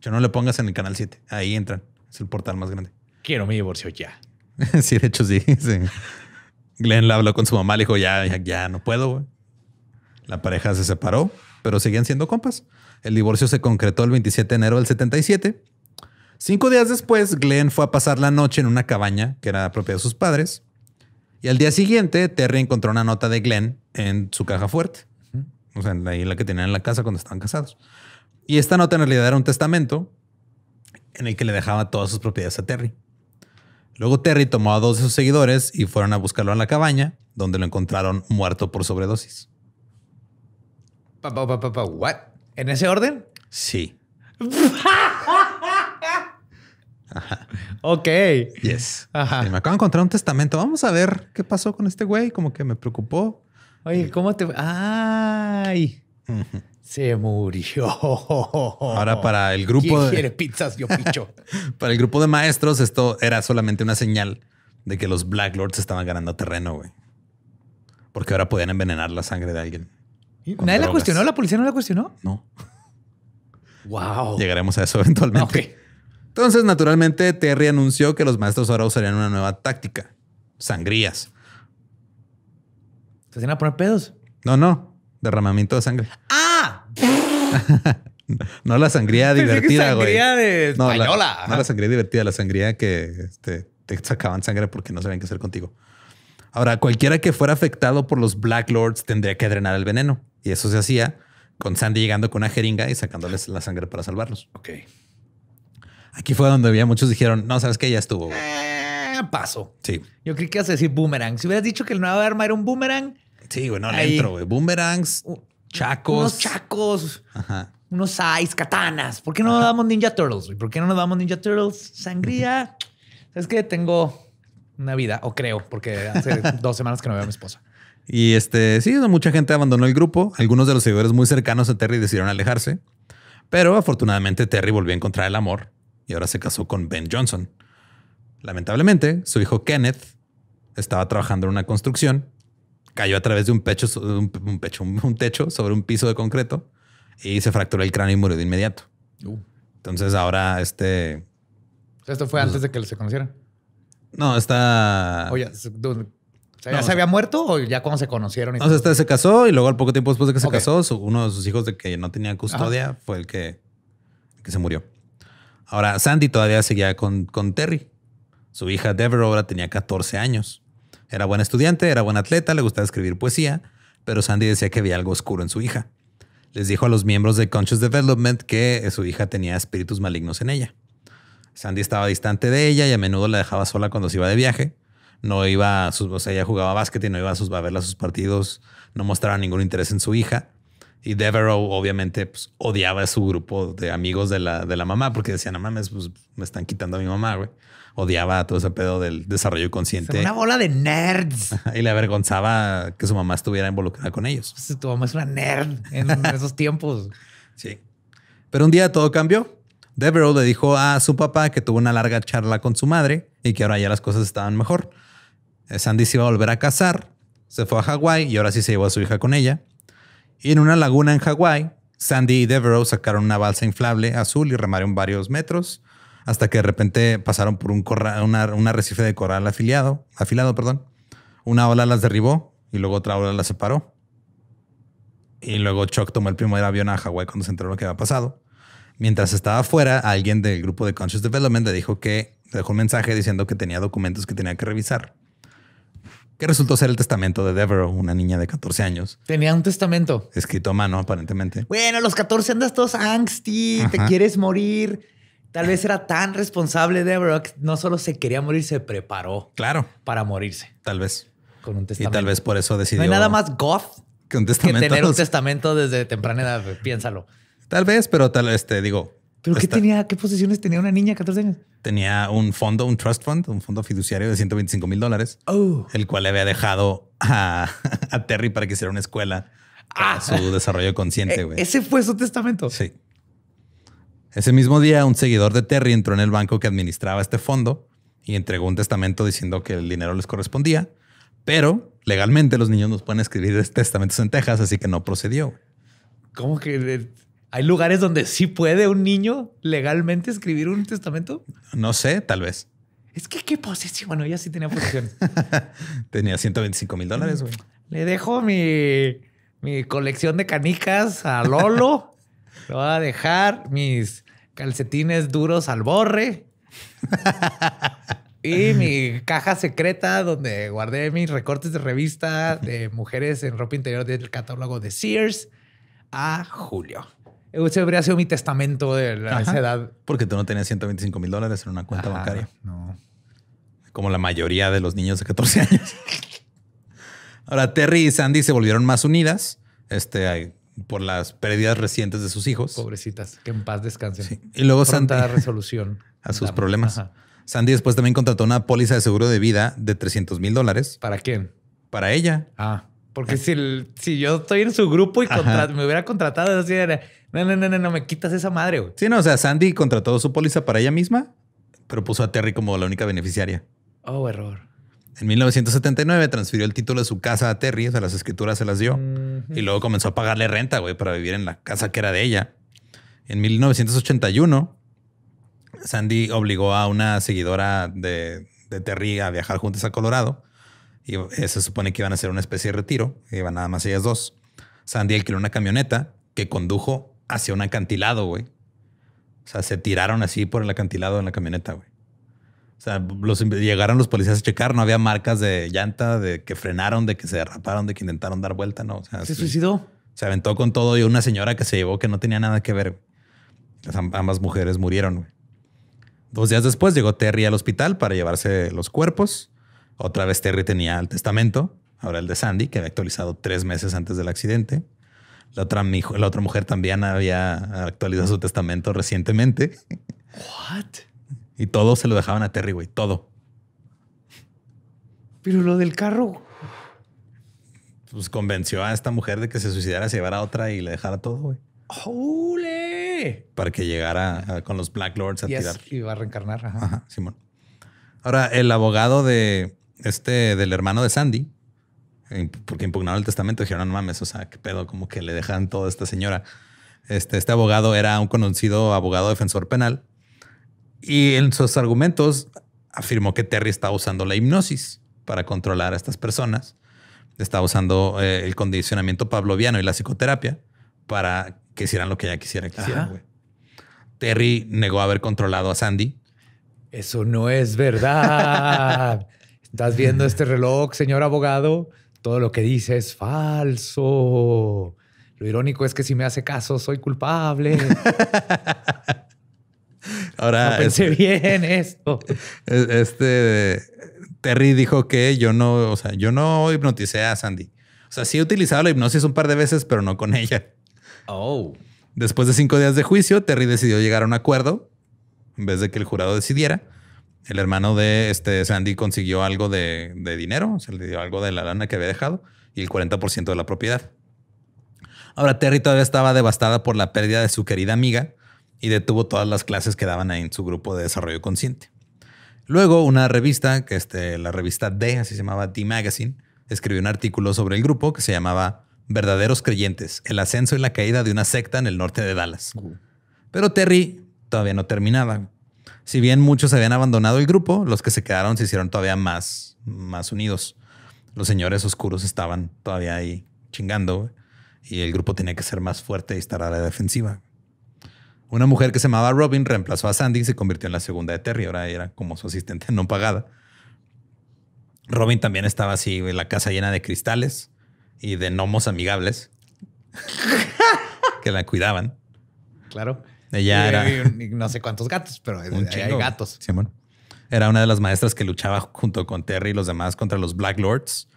Yo no le pongas en el canal 7. Ahí entran. Es el portal más grande. Quiero mi divorcio ya. sí, de hecho sí. Glenn la habló con su mamá, le dijo, ya, ya, ya no puedo, güey. La pareja se separó, pero seguían siendo compas. El divorcio se concretó el 27 de enero del 77. Cinco días después, Glenn fue a pasar la noche en una cabaña que era propiedad de sus padres. Y al día siguiente, Terry encontró una nota de Glenn en su caja fuerte. O sea, ahí la que tenían en la casa cuando estaban casados. Y esta nota en realidad era un testamento en el que le dejaba todas sus propiedades a Terry. Luego Terry tomó a dos de sus seguidores y fueron a buscarlo en la cabaña, donde lo encontraron muerto por sobredosis. ¿En ese orden? Sí. Ok. Yes. me acabo de encontrar un testamento. Vamos a ver qué pasó con este güey. Como que me preocupó. Oye, eh. ¿cómo te...? ¡Ay! Se murió. Ahora para el grupo... ¿Quién de... quiere pizzas, yo picho? para el grupo de maestros esto era solamente una señal de que los Black Lords estaban ganando terreno, güey. Porque ahora podían envenenar la sangre de alguien. ¿Nadie la cuestionó? ¿La policía no la cuestionó? No. Wow. Llegaremos a eso eventualmente. Okay. Entonces, naturalmente, Terry anunció que los maestros ahora usarían una nueva táctica. Sangrías. ¿Se iban a poner pedos? No, no. Derramamiento de sangre. ¡Ah! no la sangría divertida, güey. sangría De española. no la sangría divertida, la sangría que este, te sacaban sangre porque no sabían qué hacer contigo. Ahora, cualquiera que fuera afectado por los Black Lords tendría que drenar el veneno. Y eso se hacía con Sandy llegando con una jeringa y sacándoles la sangre para salvarlos. Ok. Aquí fue donde había muchos dijeron, no, sabes que ya estuvo. Eh, paso. Sí. Yo creí que ibas a decir boomerang. Si hubieras dicho que el nuevo arma era un boomerang. Sí, bueno, no entro, güey. Boomerangs, chacos. Unos chacos. Ajá. Unos ice, katanas. ¿Por qué no nos damos Ninja Turtles? ¿Por qué no nos damos Ninja Turtles? Sangría. ¿Sabes que Tengo una vida, o creo, porque hace dos semanas que no veo a mi esposa. Y este, sí, mucha gente abandonó el grupo. Algunos de los seguidores muy cercanos a Terry decidieron alejarse. Pero afortunadamente Terry volvió a encontrar el amor y ahora se casó con Ben Johnson. Lamentablemente, su hijo Kenneth estaba trabajando en una construcción, cayó a través de un, pecho, un, pecho, un, techo sobre un piso de concreto y se fracturó el cráneo y murió de inmediato. Uh. Entonces ahora este... Esto fue pues, antes de que se conocieran. No, está... Oye, ¿ya se había muerto o ya cuando se conocieron? Y no, este se casó y luego al poco tiempo después de que se casó, uno de sus hijos de que no tenía custodia fue el que, que se murió. Ahora, Sandy todavía seguía con, con Terry. Su hija Deborah ahora tenía 14 años. Era buena estudiante, era buena atleta, le gustaba escribir poesía, pero Sandy decía que había algo oscuro en su hija. Les dijo a los miembros de Conscious Development que eh, su hija tenía espíritus malignos en ella. Sandy estaba distante de ella y a menudo la dejaba sola cuando se iba de viaje, no iba, a sus, o sea, ella jugaba básquet y no iba a, sus, a verla a sus partidos, no mostraba ningún interés en su hija. Y Devereaux obviamente pues, odiaba a su grupo de amigos de la, de la mamá porque decían, no mames, pues me están quitando a mi mamá, güey. Odiaba todo ese pedo del desarrollo consciente. Una bola de nerds. y le avergonzaba que su mamá estuviera involucrada con ellos. Pues, tu mamá es una nerd en esos tiempos. Sí. Pero un día todo cambió. Devereaux le dijo a su papá que tuvo una larga charla con su madre y que ahora ya las cosas estaban mejor. Sandy se iba a volver a casar, se fue a Hawái y ahora sí se llevó a su hija con ella. Y en una laguna en Hawái, Sandy y Devereaux sacaron una balsa inflable azul y remaron varios metros hasta que de repente pasaron por un, arrecife de coral afiliado, afilado. Perdón. Una ola las derribó y luego otra ola las separó. Y luego Chuck tomó el primer avión a Hawái cuando se enteró lo que había pasado. Mientras estaba afuera, alguien del grupo de Conscious Development le dijo que dejó un mensaje diciendo que tenía documentos que tenía que revisar que resultó ser el testamento de Deborah, una niña de 14 años. Tenía un testamento. Escrito a mano, aparentemente. Bueno, los 14 andas todos angsty, te quieres morir. Tal vez era tan responsable Deborah que no solo se quería morir, se preparó. Claro. Para morirse. Tal vez. Con un testamento. Y tal vez por eso decidió. No hay nada más goth que, un testamento que tener un testamento desde temprana edad. Piénsalo. Tal vez, pero tal vez, este, digo, ¿Pero qué tenía, qué posesiones tenía una niña de 14 años? Tenía un fondo, un trust fund, un fondo fiduciario de 125 mil dólares, oh. el cual le había dejado a, Terry para que hiciera una escuela a ah. su desarrollo consciente. E ese fue su testamento. Sí. Ese mismo día, un seguidor de Terry entró en el banco que administraba este fondo y entregó un testamento diciendo que el dinero les correspondía, pero legalmente los niños no pueden escribir testamentos en Texas, así que no procedió. ¿Cómo que ¿Hay lugares donde sí puede un niño legalmente escribir un testamento? No sé, tal vez. Es que qué posesión. Bueno, ella sí tenía posesión. tenía 125 mil dólares, güey. Le dejo mi, mi colección de canicas a Lolo. Le voy a dejar mis calcetines duros al borre. y mi caja secreta donde guardé mis recortes de revista de mujeres en ropa interior del catálogo de Sears a Julio. Ese habría sido mi testamento de la, esa edad. Porque tú no tenías 125 mil dólares en una cuenta ah, bancaria. No. Como la mayoría de los niños de 14 años. Ahora, Terry y Sandy se volvieron más unidas este, por las pérdidas recientes de sus hijos. Pobrecitas, que en paz descansen. Y luego Santa Sandy. resolución. A sus problemas. Sandy después también contrató una póliza de seguro de vida de 300 mil dólares. ¿Para quién? Para ella. Ah. Porque si, si yo estoy en su grupo y me hubiera contratado, así no, no, no, no, no, me quitas esa madre, güey. Sí, no, o sea, Sandy contrató su póliza para ella misma, pero puso a Terry como la única beneficiaria. Oh, error. En 1979 transfirió el título de su casa a Terry, o sea, las escrituras se las dio. Y luego comenzó a pagarle renta, güey, para vivir en la casa que era de ella. En 1981, Sandy obligó a una seguidora de, de Terry a viajar juntas a Colorado y se supone que iban a hacer una especie de retiro. Iban nada más ellas dos. Sandy alquiló una camioneta que condujo hacia un acantilado, güey. O sea, se tiraron así por el acantilado en la camioneta, güey. O sea, los, llegaron los policías a checar, no había marcas de llanta, de que frenaron, de que se derraparon, de que intentaron dar vuelta, no. O se suicidó. Se aventó con todo y una señora que se llevó que no tenía nada que ver. Las ambas mujeres murieron. Güey. Dos días después llegó Terry al hospital para llevarse los cuerpos. Otra vez Terry tenía el testamento, ahora el de Sandy, que había actualizado tres meses antes del accidente. La otra, la otra mujer también había actualizado su testamento recientemente. What? Y todo se lo dejaban a Terry, güey, todo. Pero lo del carro. Pues convenció a esta mujer de que se suicidara, se llevara a otra y le dejara todo, güey. ¡Hule! Para que llegara con los Black Lords a tirar. Y va a reencarnar. Ajá Simón. Ahora, el abogado de, este del hermano de Sandy, eh, porque impugnaron el testamento, dijeron, no mames, o sea, qué pedo, como que le dejan todo a esta señora. Este, este abogado era un conocido abogado defensor penal y en sus argumentos afirmó que Terry estaba usando la hipnosis para controlar a estas personas, estaba usando eh, el condicionamiento pavloviano y la psicoterapia para que hicieran lo que ella quisiera que Terry negó haber controlado a Sandy. Eso no es verdad. Estás viendo mm. este reloj, señor abogado. Todo lo que dice es falso. Lo irónico es que si me hace caso, soy culpable. Ahora. pensé este, bien esto. E-, este Terry dijo que yo no, o sea, yo no hipnoticé a Sandy. O sea, sí he utilizado la hipnosis un par de veces, pero no con ella. Oh. Después de cinco días de juicio, Terry decidió llegar a un acuerdo en vez de que el jurado decidiera el hermano de este Sandy consiguió algo de, dinero, se le dio algo de la lana que había dejado y el 40% de la propiedad. Ahora Terry todavía estaba devastada por la pérdida de su querida amiga y detuvo todas las clases que daban ahí en su grupo de desarrollo consciente. Luego, una revista, que este, la revista D, así se llamaba D Magazine, escribió un artículo sobre el grupo que se llamaba Verdaderos Creyentes, el ascenso y la caída de una secta en el norte de Dallas. Pero Terry todavía no terminaba. Si bien muchos habían abandonado el grupo, los que se quedaron se hicieron todavía más, más unidos. Los señores oscuros estaban todavía ahí chingando y el grupo tenía que ser más fuerte y estar a la defensiva. Una mujer que se llamaba Robin reemplazó a Sandy y se convirtió en la segunda de Terry. Ahora era como su asistente no pagada. Robin también estaba así, en la casa llena de cristales y de gnomos amigables que la cuidaban. Claro. Ella era. no sé cuántos gatos, pero hay gatos. Sí, Era una de las maestras que luchaba junto con Terry y los demás contra los Black Lords.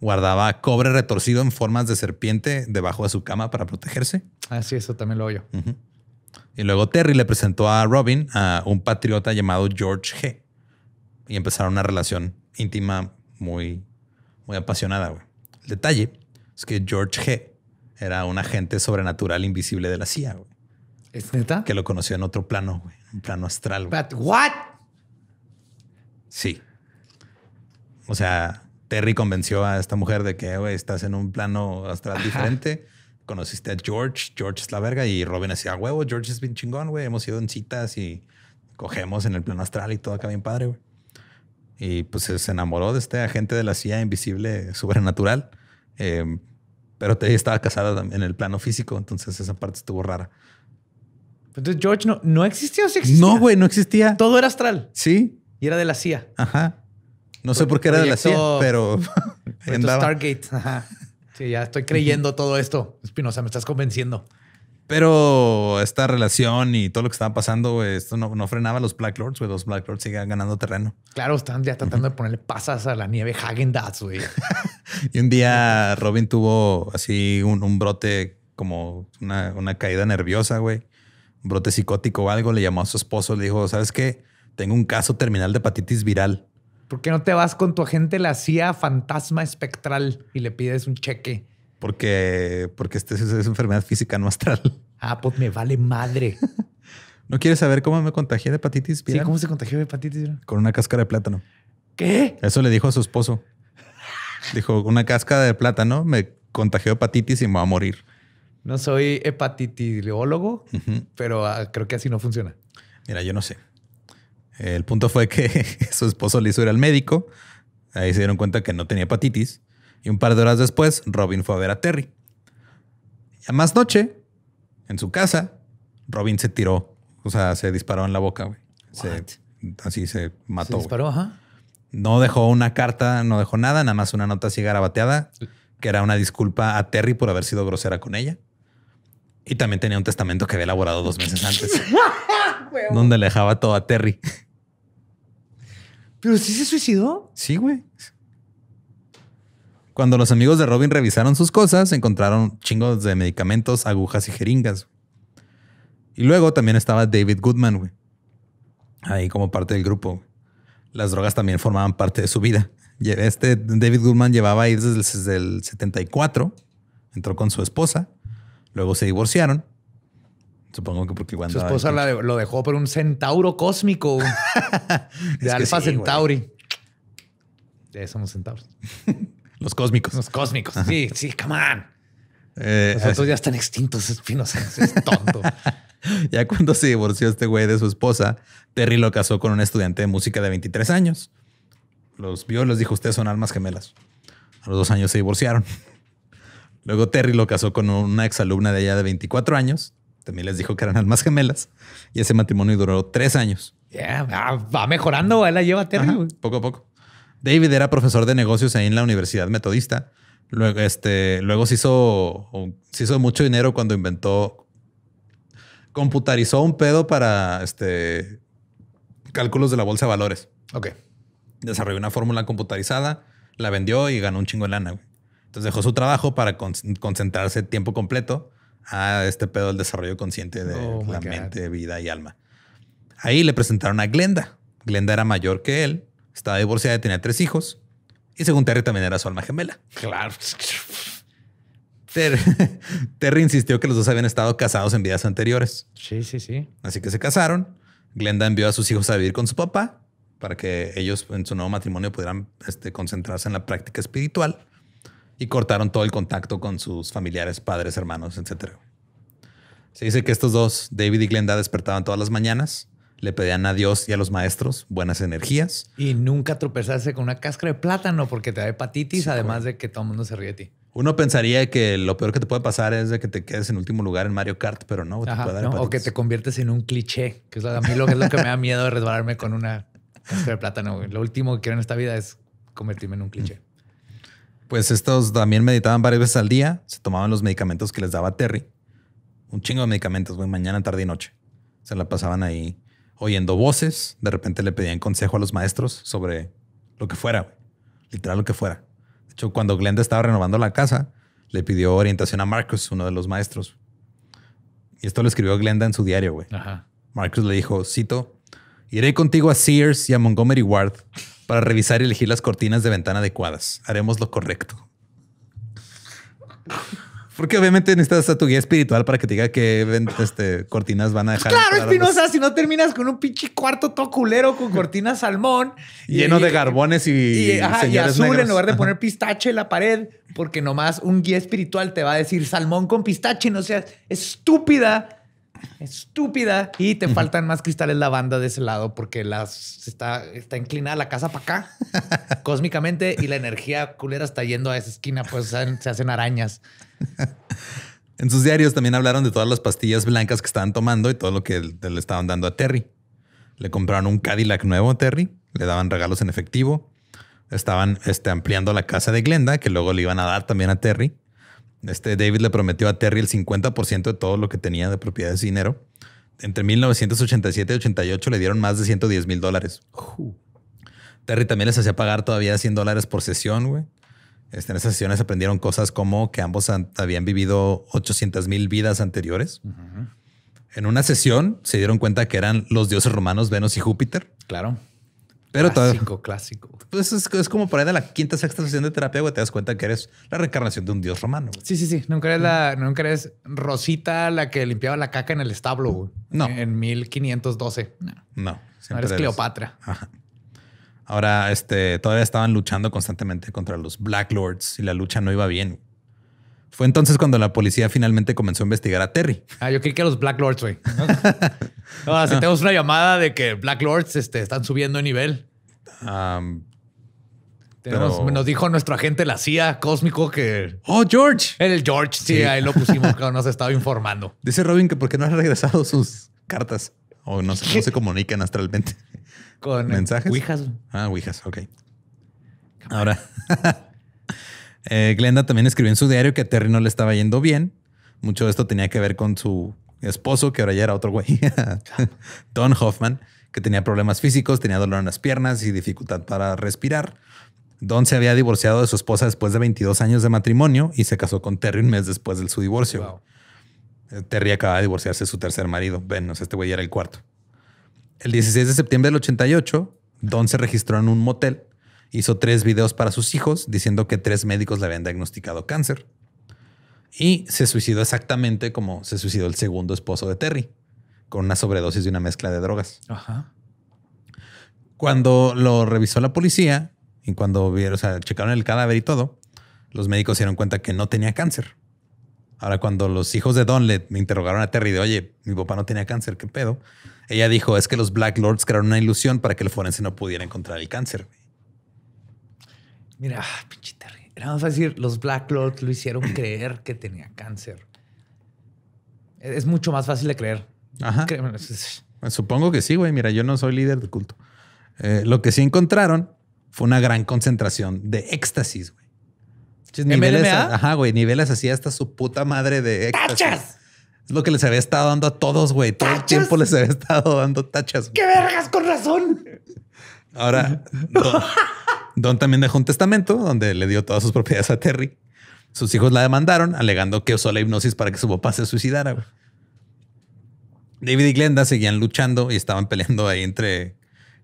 Guardaba cobre retorcido en formas de serpiente debajo de su cama para protegerse. Ah, sí, eso también lo oyo. Y luego Terry le presentó a Robin a un patriota llamado George G. Y empezaron una relación íntima muy, muy apasionada. Güey. El detalle es que George G era un agente sobrenatural invisible de la CIA. Güey. Que lo conoció en otro plano, güey, un plano astral. Sí. O sea, Terry convenció a esta mujer de que, güey, estás en un plano astral diferente. Conociste a George, George es la verga, y Robin decía, huevo, George es bien chingón, güey. Hemos ido en citas y cogemos en el plano astral y todo acá bien padre, güey. Y pues se enamoró de este agente de la CIA invisible, sobrenatural. Eh, pero Terry estaba casada en el plano físico, entonces esa parte estuvo rara. Entonces George no, no existió, sí existía. No, güey, no existía. Todo era astral. Sí. Y era de la CIA. Ajá. No sé por qué era de la CIA, pero. Stargate. Ajá. Sí, ya estoy creyendo todo esto. Espinosa, me estás convenciendo. Pero esta relación y todo lo que estaba pasando, esto no, frenaba a los Black Lords, güey. Los Black Lords siguen ganando terreno. Claro, están ya tratando de ponerle pasas a la nieve Hagen Dazs, güey. y un día Robin tuvo así un, brote, como una, una caída nerviosa, güey brote psicótico o algo, le llamó a su esposo, le dijo, ¿sabes qué? Tengo un caso terminal de hepatitis viral. ¿Por qué no te vas con tu agente la CIA fantasma espectral y le pides un cheque? Porque, porque este es enfermedad física no astral. Ah, pues me vale madre. ¿No quieres saber cómo me contagié de hepatitis viral? Sí, ¿cómo se contagió de hepatitis viral? Con una cáscara de plátano. ¿Qué? Eso le dijo a su esposo. Dijo, una cáscara de plátano me contagió de hepatitis y me va a morir. No soy hepatitiólogo, pero ah, creo que así no funciona. Mira, yo no sé. El punto fue que su esposo le hizo ir al médico. Ahí se dieron cuenta que no tenía hepatitis. Y un par de horas después, Robin fue a ver a Terry. Y a más noche, en su casa, Robin se tiró. O sea, se disparó en la boca, güey. así se mató. Se disparó, ajá. No dejó una carta, no dejó nada, nada más una nota así garabateada, que era una disculpa a Terry por haber sido grosera con ella. Y también tenía un testamento que había elaborado dos meses antes, donde le dejaba todo a Terry. Pero sí se suicidó. Sí, güey. Cuando los amigos de Robin revisaron sus cosas, encontraron chingos de medicamentos, agujas y jeringas. Y luego también estaba David Goodman, güey. Ahí como parte del grupo. Las drogas también formaban parte de su vida. Este David Goodman llevaba ahí desde el 74. Entró con su esposa Luego se divorciaron. Supongo que porque Su esposa lo dejó por un centauro cósmico de Alfa Centauri. Ya somos centauros. Los cósmicos. Los cósmicos. Sí, sí, come on. Eh, eh, ya están extintos, espinos. Es tonto. ya cuando se divorció este güey de su esposa, Terry lo casó con un estudiante de música de 23 años. Los vio y les dijo: Ustedes son almas gemelas. A los dos años se divorciaron. Luego Terry lo casó con una exalumna de ella de 24 años. También les dijo que eran almas gemelas. Y ese matrimonio duró tres años. va mejorando, la lleva Terry. poco a poco. David era profesor de negocios ahí en la Universidad Metodista. Luego, este, luego se, hizo, se hizo mucho dinero cuando inventó, computarizó un pedo para este, cálculos de la bolsa de valores. Ok. Desarrolló una fórmula computarizada, la vendió y ganó un chingo de lana. Güey. Entonces dejó su trabajo para concentrarse tiempo completo a este pedo del desarrollo consciente de oh la mente, vida y alma. Ahí le presentaron a Glenda. Glenda era mayor que él, estaba divorciada y tenía tres hijos. Y según Terry también era su alma gemela. Claro. Terry, insistió que los dos habían estado casados en vidas anteriores. Sí, sí, sí. Así que se casaron. Glenda envió a sus hijos a vivir con su papá para que ellos en su nuevo matrimonio pudieran este, concentrarse en la práctica espiritual y cortaron todo el contacto con sus familiares, padres, hermanos, etc. Se dice que estos dos, David y Glenda, despertaban todas las mañanas, le pedían a Dios y a los maestros buenas energías. Y nunca tropezarse con una cáscara de plátano porque te da hepatitis, además de que todo el mundo se ríe de ti. Uno pensaría que lo peor que te puede pasar es de que te quedes en último lugar en Mario Kart, pero no, te puede dar o que te conviertes en un cliché, que es a mí lo que me da miedo de resbalarme con una cáscara de plátano. Lo último que quiero en esta vida es convertirme en un cliché pues estos también meditaban varias veces al día, se tomaban los medicamentos que les daba Terry. Un chingo de medicamentos, güey, mañana, tarde y noche. Se la pasaban ahí oyendo voces, de repente le pedían consejo a los maestros sobre lo que fuera, güey. literal lo que fuera. De hecho, cuando Glenda estaba renovando la casa, le pidió orientación a Marcus, uno de los maestros. Y esto lo escribió Glenda en su diario, güey. Marcus le dijo, cito, iré contigo a Sears y a Montgomery Ward para revisar y elegir las cortinas de ventana adecuadas. Haremos lo correcto. Porque obviamente necesitas a tu guía espiritual para que te diga que este, cortinas van a dejar. Claro, Espinosa, si no terminas con un pinche cuarto todo culero con cortinas salmón. Lleno de garbones y, azul en lugar de poner pistache en la pared, porque nomás un guía espiritual te va a decir salmón con pistache. No seas estúpida estúpida y te faltan más cristales la banda de ese lado porque las está, está inclinada la casa para acá cósmicamente y la energía culera está yendo a esa esquina, pues se hacen arañas. En sus diarios también hablaron de todas las pastillas blancas que estaban tomando y todo lo que le estaban dando a Terry. Le compraron un Cadillac nuevo a Terry, le daban regalos en efectivo, estaban este, ampliando la casa de Glenda, que luego le iban a dar también a Terry. Este David le prometió a Terry el 50% de todo lo que tenía de propiedades y dinero. Entre 1987 y 88 le dieron más de 110 mil dólares. Terry también les hacía pagar todavía 100 dólares por sesión, güey. Este, en esas sesiones aprendieron cosas como que ambos habían vivido 800 mil vidas anteriores. En una sesión se dieron cuenta que eran los dioses romanos Venus y Júpiter. Claro. Pero clásico, clásico. Pues es, como por ahí de la quinta, sexta sesión de terapia, güey, te das cuenta que eres la reencarnación de un dios romano. Sí, sí, sí. Nunca eres, Rosita la que limpiaba la caca en el establo, No. En, 1512. No. No. eres, Cleopatra. Ahora, este, todavía estaban luchando constantemente contra los Black Lords y la lucha no iba bien. Fue entonces cuando la policía finalmente comenzó a investigar a Terry. Ah, yo creí que los Black Lords, güey. no, si ah. tenemos una llamada de que Black Lords este, están subiendo de nivel. Nos dijo nuestro agente la CIA cósmico que. Oh, George. El George, sí, ahí lo pusimos, cuando nos ha estado informando. Dice Robin que porque no ha regresado sus cartas o no, se comunican astralmente. Con mensajes. Ouijas. Ah, Ouijas, ok. Ahora, eh, Glenda también escribió en su diario que a Terry no le estaba yendo bien. Mucho de esto tenía que ver con su esposo, que ahora ya era otro güey, Don Hoffman, que tenía problemas físicos, tenía dolor en las piernas y dificultad para respirar. Don se había divorciado de su esposa después de 22 años de matrimonio y se casó con Terry un mes después de su divorcio. Eh, Terry acaba de divorciarse de su tercer marido. Ven, este güey era el cuarto. El 16 de septiembre del 88, Don se registró en un motel hizo tres videos para sus hijos diciendo que tres médicos le habían diagnosticado cáncer. Y se suicidó exactamente como se suicidó el segundo esposo de Terry, con una sobredosis de una mezcla de drogas. Ajá. Cuando lo revisó la policía y cuando vieron, o sea, checaron el cadáver y todo, los médicos dieron cuenta que no tenía cáncer. Ahora, cuando los hijos de Don le interrogaron a Terry de, oye, mi papá no tenía cáncer, ¿qué pedo? Ella dijo, es que los Black Lords crearon una ilusión para que el forense no pudiera encontrar el cáncer. Mira, ah, pinche Terry. Era más decir, los Black Lords lo hicieron creer que tenía cáncer. E-, es mucho más fácil de creer. Ajá. Pues supongo que sí, güey. Mira, yo no soy líder de culto. Eh, lo que sí encontraron fue una gran concentración de éxtasis, güey. Niveles, ¿eh? ajá, güey, niveles así hasta su puta madre de éxtasis. ¡Tachas! Es lo que les había estado dando a todos, güey. Todo el tiempo les había estado dando tachas. ¡Qué vergas con razón! Ahora, Don también dejó un testamento donde le dio todas sus propiedades a Terry. Sus hijos la demandaron, alegando que usó la hipnosis para que su papá se suicidara. David y Glenda seguían luchando y estaban peleando ahí entre,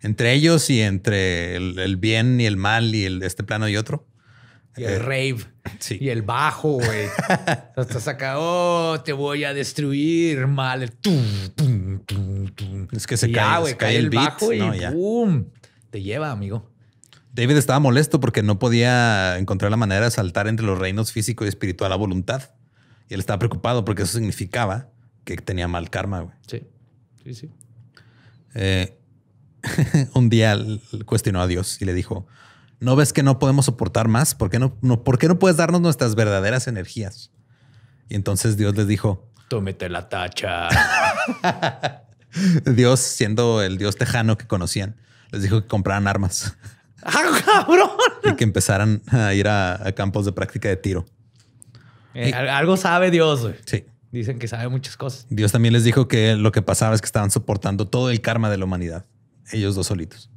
entre ellos y entre el, bien y el mal y el este plano y otro. Y el eh, rave. Y el bajo, güey. Hasta sacado, oh, te voy a destruir, mal. es que se cae, cae, el, bajo y Te lleva, amigo. David estaba molesto porque no podía encontrar la manera de saltar entre los reinos físico y espiritual a voluntad. Y él estaba preocupado porque eso significaba que tenía mal karma. Güey. Sí, sí, sí. Eh, un día cuestionó a Dios y le dijo, ¿no ves que no podemos soportar más? ¿Por qué no, ¿por qué no puedes darnos nuestras verdaderas energías? Y entonces Dios les dijo, tómete la tacha. Dios, siendo el Dios tejano que conocían, les dijo que compraran armas. ¡Ah, cabrón! Y que empezaran a ir a, campos de práctica de tiro. Eh, algo sabe Dios, güey. Sí. Dicen que sabe muchas cosas. Dios también les dijo que lo que pasaba es que estaban soportando todo el karma de la humanidad. Ellos dos solitos.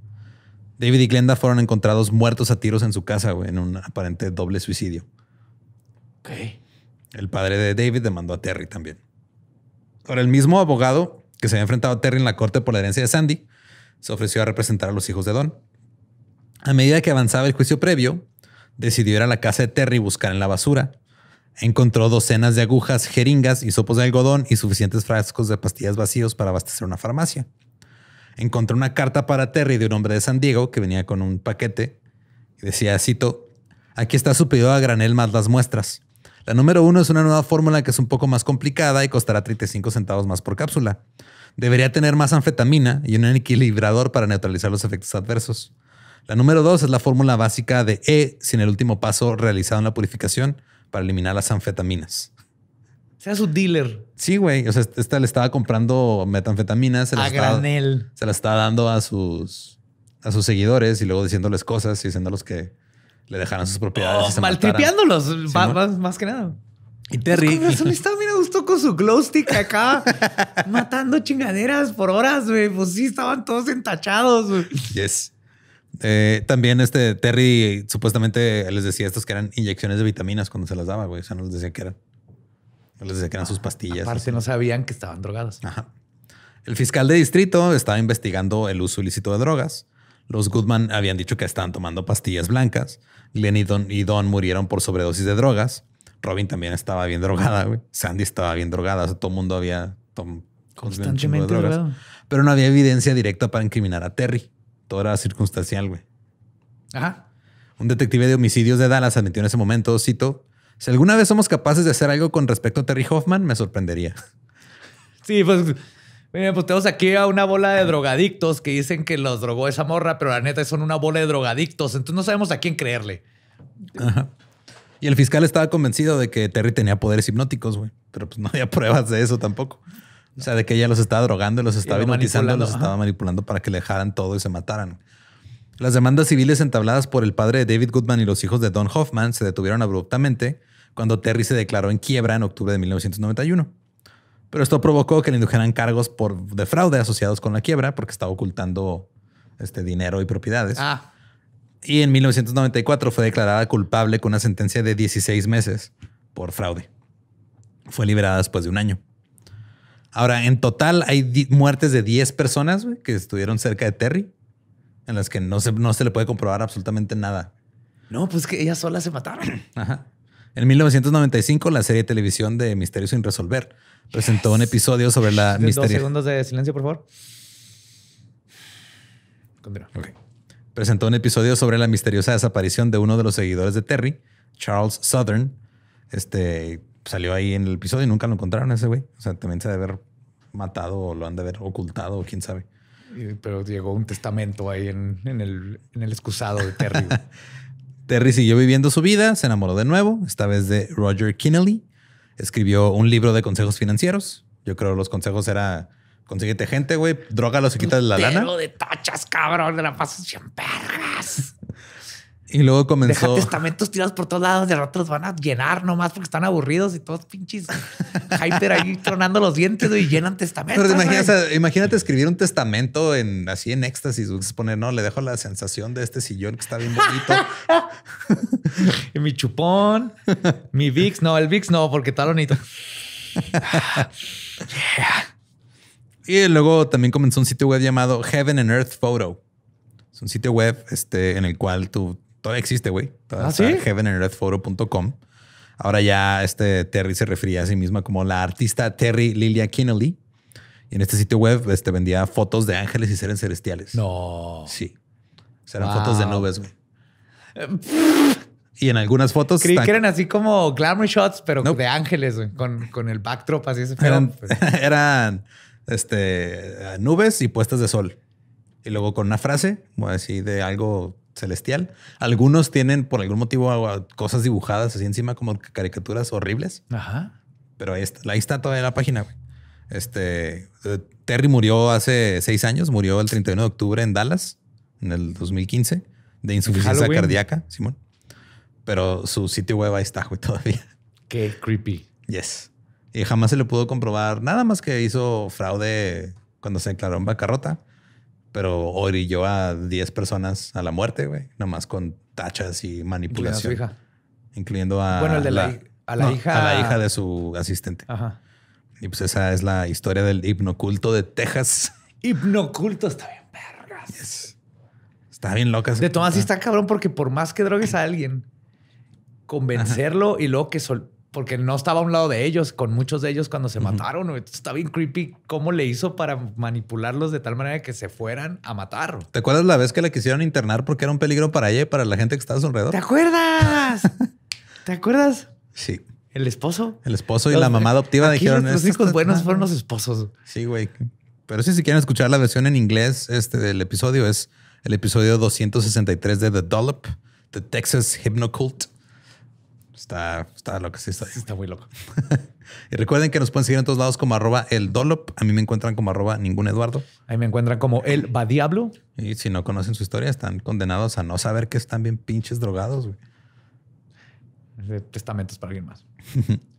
David y Glenda fueron encontrados muertos a tiros en su casa, güey, en un aparente doble suicidio. Ok. El padre de David demandó a Terry también. Ahora, el mismo abogado que se había enfrentado a Terry en la corte por la herencia de Sandy se ofreció a representar a los hijos de Don. A medida que avanzaba el juicio previo, decidió ir a la casa de Terry y buscar en la basura. Encontró docenas de agujas, jeringas y sopos de algodón y suficientes frascos de pastillas vacíos para abastecer una farmacia. Encontró una carta para Terry de un hombre de San Diego que venía con un paquete y decía, cito, aquí está su pedido a granel más las muestras. La número uno es una nueva fórmula que es un poco más complicada y costará 35 centavos más por cápsula. Debería tener más anfetamina y un equilibrador para neutralizar los efectos adversos. La número dos es la fórmula básica de E sin el último paso realizado en la purificación para eliminar las anfetaminas. Sea su dealer. Sí, güey. O sea, esta este le estaba comprando metanfetaminas. Se a estaba, granel. Se la estaba dando a sus, a sus seguidores y luego diciéndoles cosas y diciéndoles que le dejaran sus propiedades. Oh, más, que nada. Y Terry. Pues con estaba mira, con su glow stick acá, matando chingaderas por horas, güey. Pues sí, estaban todos entachados, güey. Yes. Eh, también este Terry supuestamente les decía estos que eran inyecciones de vitaminas cuando se las daba, güey. O sea, no les decía que eran. les decía que eran sus ah, pastillas. Aparte, no sabían que estaban drogadas Ajá. El fiscal de distrito estaba investigando el uso ilícito de drogas. Los Goodman habían dicho que estaban tomando pastillas blancas. Glenn y Don, murieron por sobredosis de drogas. Robin también estaba bien drogada, güey. Sandy estaba bien drogada. todo el mundo había pues, constantemente drogas. Drogado. Pero no había evidencia directa para incriminar a Terry. Todo era circunstancial, güey. Ajá. Un detective de homicidios de Dallas admitió en ese momento, cito, si alguna vez somos capaces de hacer algo con respecto a Terry Hoffman, me sorprendería. Sí, pues, pues tenemos aquí a una bola de drogadictos que dicen que los drogó esa morra, pero la neta son una bola de drogadictos, entonces no sabemos a quién creerle. Ajá. Y el fiscal estaba convencido de que Terry tenía poderes hipnóticos, güey, pero pues no había pruebas de eso tampoco. O sea, de que ella los estaba drogando, los estaba hipnotizando, los estaba manipulando para que le dejaran todo y se mataran. Las demandas civiles entabladas por el padre de David Goodman y los hijos de Don Hoffman se detuvieron abruptamente cuando Terry se declaró en quiebra en octubre de 1991. Pero esto provocó que le indujeran cargos por de fraude asociados con la quiebra porque estaba ocultando este dinero y propiedades. Ah. Y en 1994 fue declarada culpable con una sentencia de 16 meses por fraude. Fue liberada después de un año. Ahora, en total hay muertes de 10 personas que estuvieron cerca de Terry, en las que no se, no se le puede comprobar absolutamente nada. No, pues que ellas solas se mataron. Ajá. En 1995, la serie de televisión de Misterio sin resolver presentó un episodio sobre la misteriosa... segundos de silencio, por favor. Continúa. Presentó un episodio sobre la misteriosa desaparición de uno de los seguidores de Terry, Charles Southern, este, salió ahí en el episodio y nunca lo encontraron ese güey. O sea, también se debe haber matado o lo han de haber ocultado o quién sabe. Pero llegó un testamento ahí en, el, excusado de Terry. Terry siguió viviendo su vida, se enamoró de nuevo, esta vez de Roger Kinnelly. Escribió un libro de consejos financieros. Yo creo los consejos era consíguete gente, güey, los y quitas la lana. de tachas, cabrón, de la Y luego comenzó. testamentos tirados por todos lados, de rato los van a llenar nomás porque están aburridos y todos pinches hyper ahí tronando los dientes y llenan testamentos. Pero imagínate, escribir un testamento en así en éxtasis, poner, no, le dejo la sensación de este sillón que está bien bonito. y mi chupón, mi VIX, no, el VIX no, porque está bonito. Y luego también comenzó un sitio web llamado Heaven and Earth Photo. Es un sitio web este, en el cual tú Todavía existe, güey. ¿Ah, heavenandearthphoto.com. Ahora ya este Terry se refería a sí misma como la artista Terry Lilia Kinnelly. Y en este sitio web este, vendía fotos de ángeles y seres celestiales. No. Sí. Serán fotos de nubes, güey. Y en algunas fotos. Creí que eran así como glamour shots, pero de ángeles, con, el backdrop así. eran, pues eran este, nubes y puestas de sol. Y luego con una frase, así de algo celestial. Algunos tienen por algún motivo cosas dibujadas así encima como caricaturas horribles. Ajá. Pero ahí está, ahí está toda la página. Este eh, Terry murió hace seis años, murió el 31 de octubre en Dallas en el 2015 de insuficiencia cardíaca, Simón. Pero su sitio web ahí está, güey, todavía. Qué creepy. Yes. Y jamás se le pudo comprobar nada más que hizo fraude cuando se declaró en bancarrota pero orilló a 10 personas a la muerte, güey, nomás con tachas y manipulación. Incluyendo a su hija. Incluyendo a. Bueno, el de la, hija. A la hija de su asistente. Ajá. Y pues esa es la historia del hipnoculto de Texas. Hipnoculto está bien, vergas. Está bien loca. De todas, sí está cabrón, porque por más que drogues a alguien, convencerlo y luego que sol porque no estaba a un lado de ellos, con muchos de ellos cuando se mataron. está bien creepy cómo le hizo para manipularlos de tal manera que se fueran a matar. ¿Te acuerdas la vez que la quisieron internar porque era un peligro para ella y para la gente que estaba a su alrededor? ¿Te acuerdas? ¿Te acuerdas? Sí. El esposo. El esposo y la mamá adoptiva dijeron. Los hijos buenos fueron los esposos. Sí, güey. Pero sí, si quieren escuchar la versión en inglés este, del episodio, es el episodio 263 de The Dollop, The Texas Hypnocult. Está, está loco, sí está. está muy loco. y recuerden que nos pueden seguir en todos lados como arroba el Dolop. A mí me encuentran como arroba ningún Eduardo. Ahí me encuentran como el Badiablo. Y si no conocen su historia, están condenados a no saber que están bien pinches drogados. Eh, testamentos para alguien más.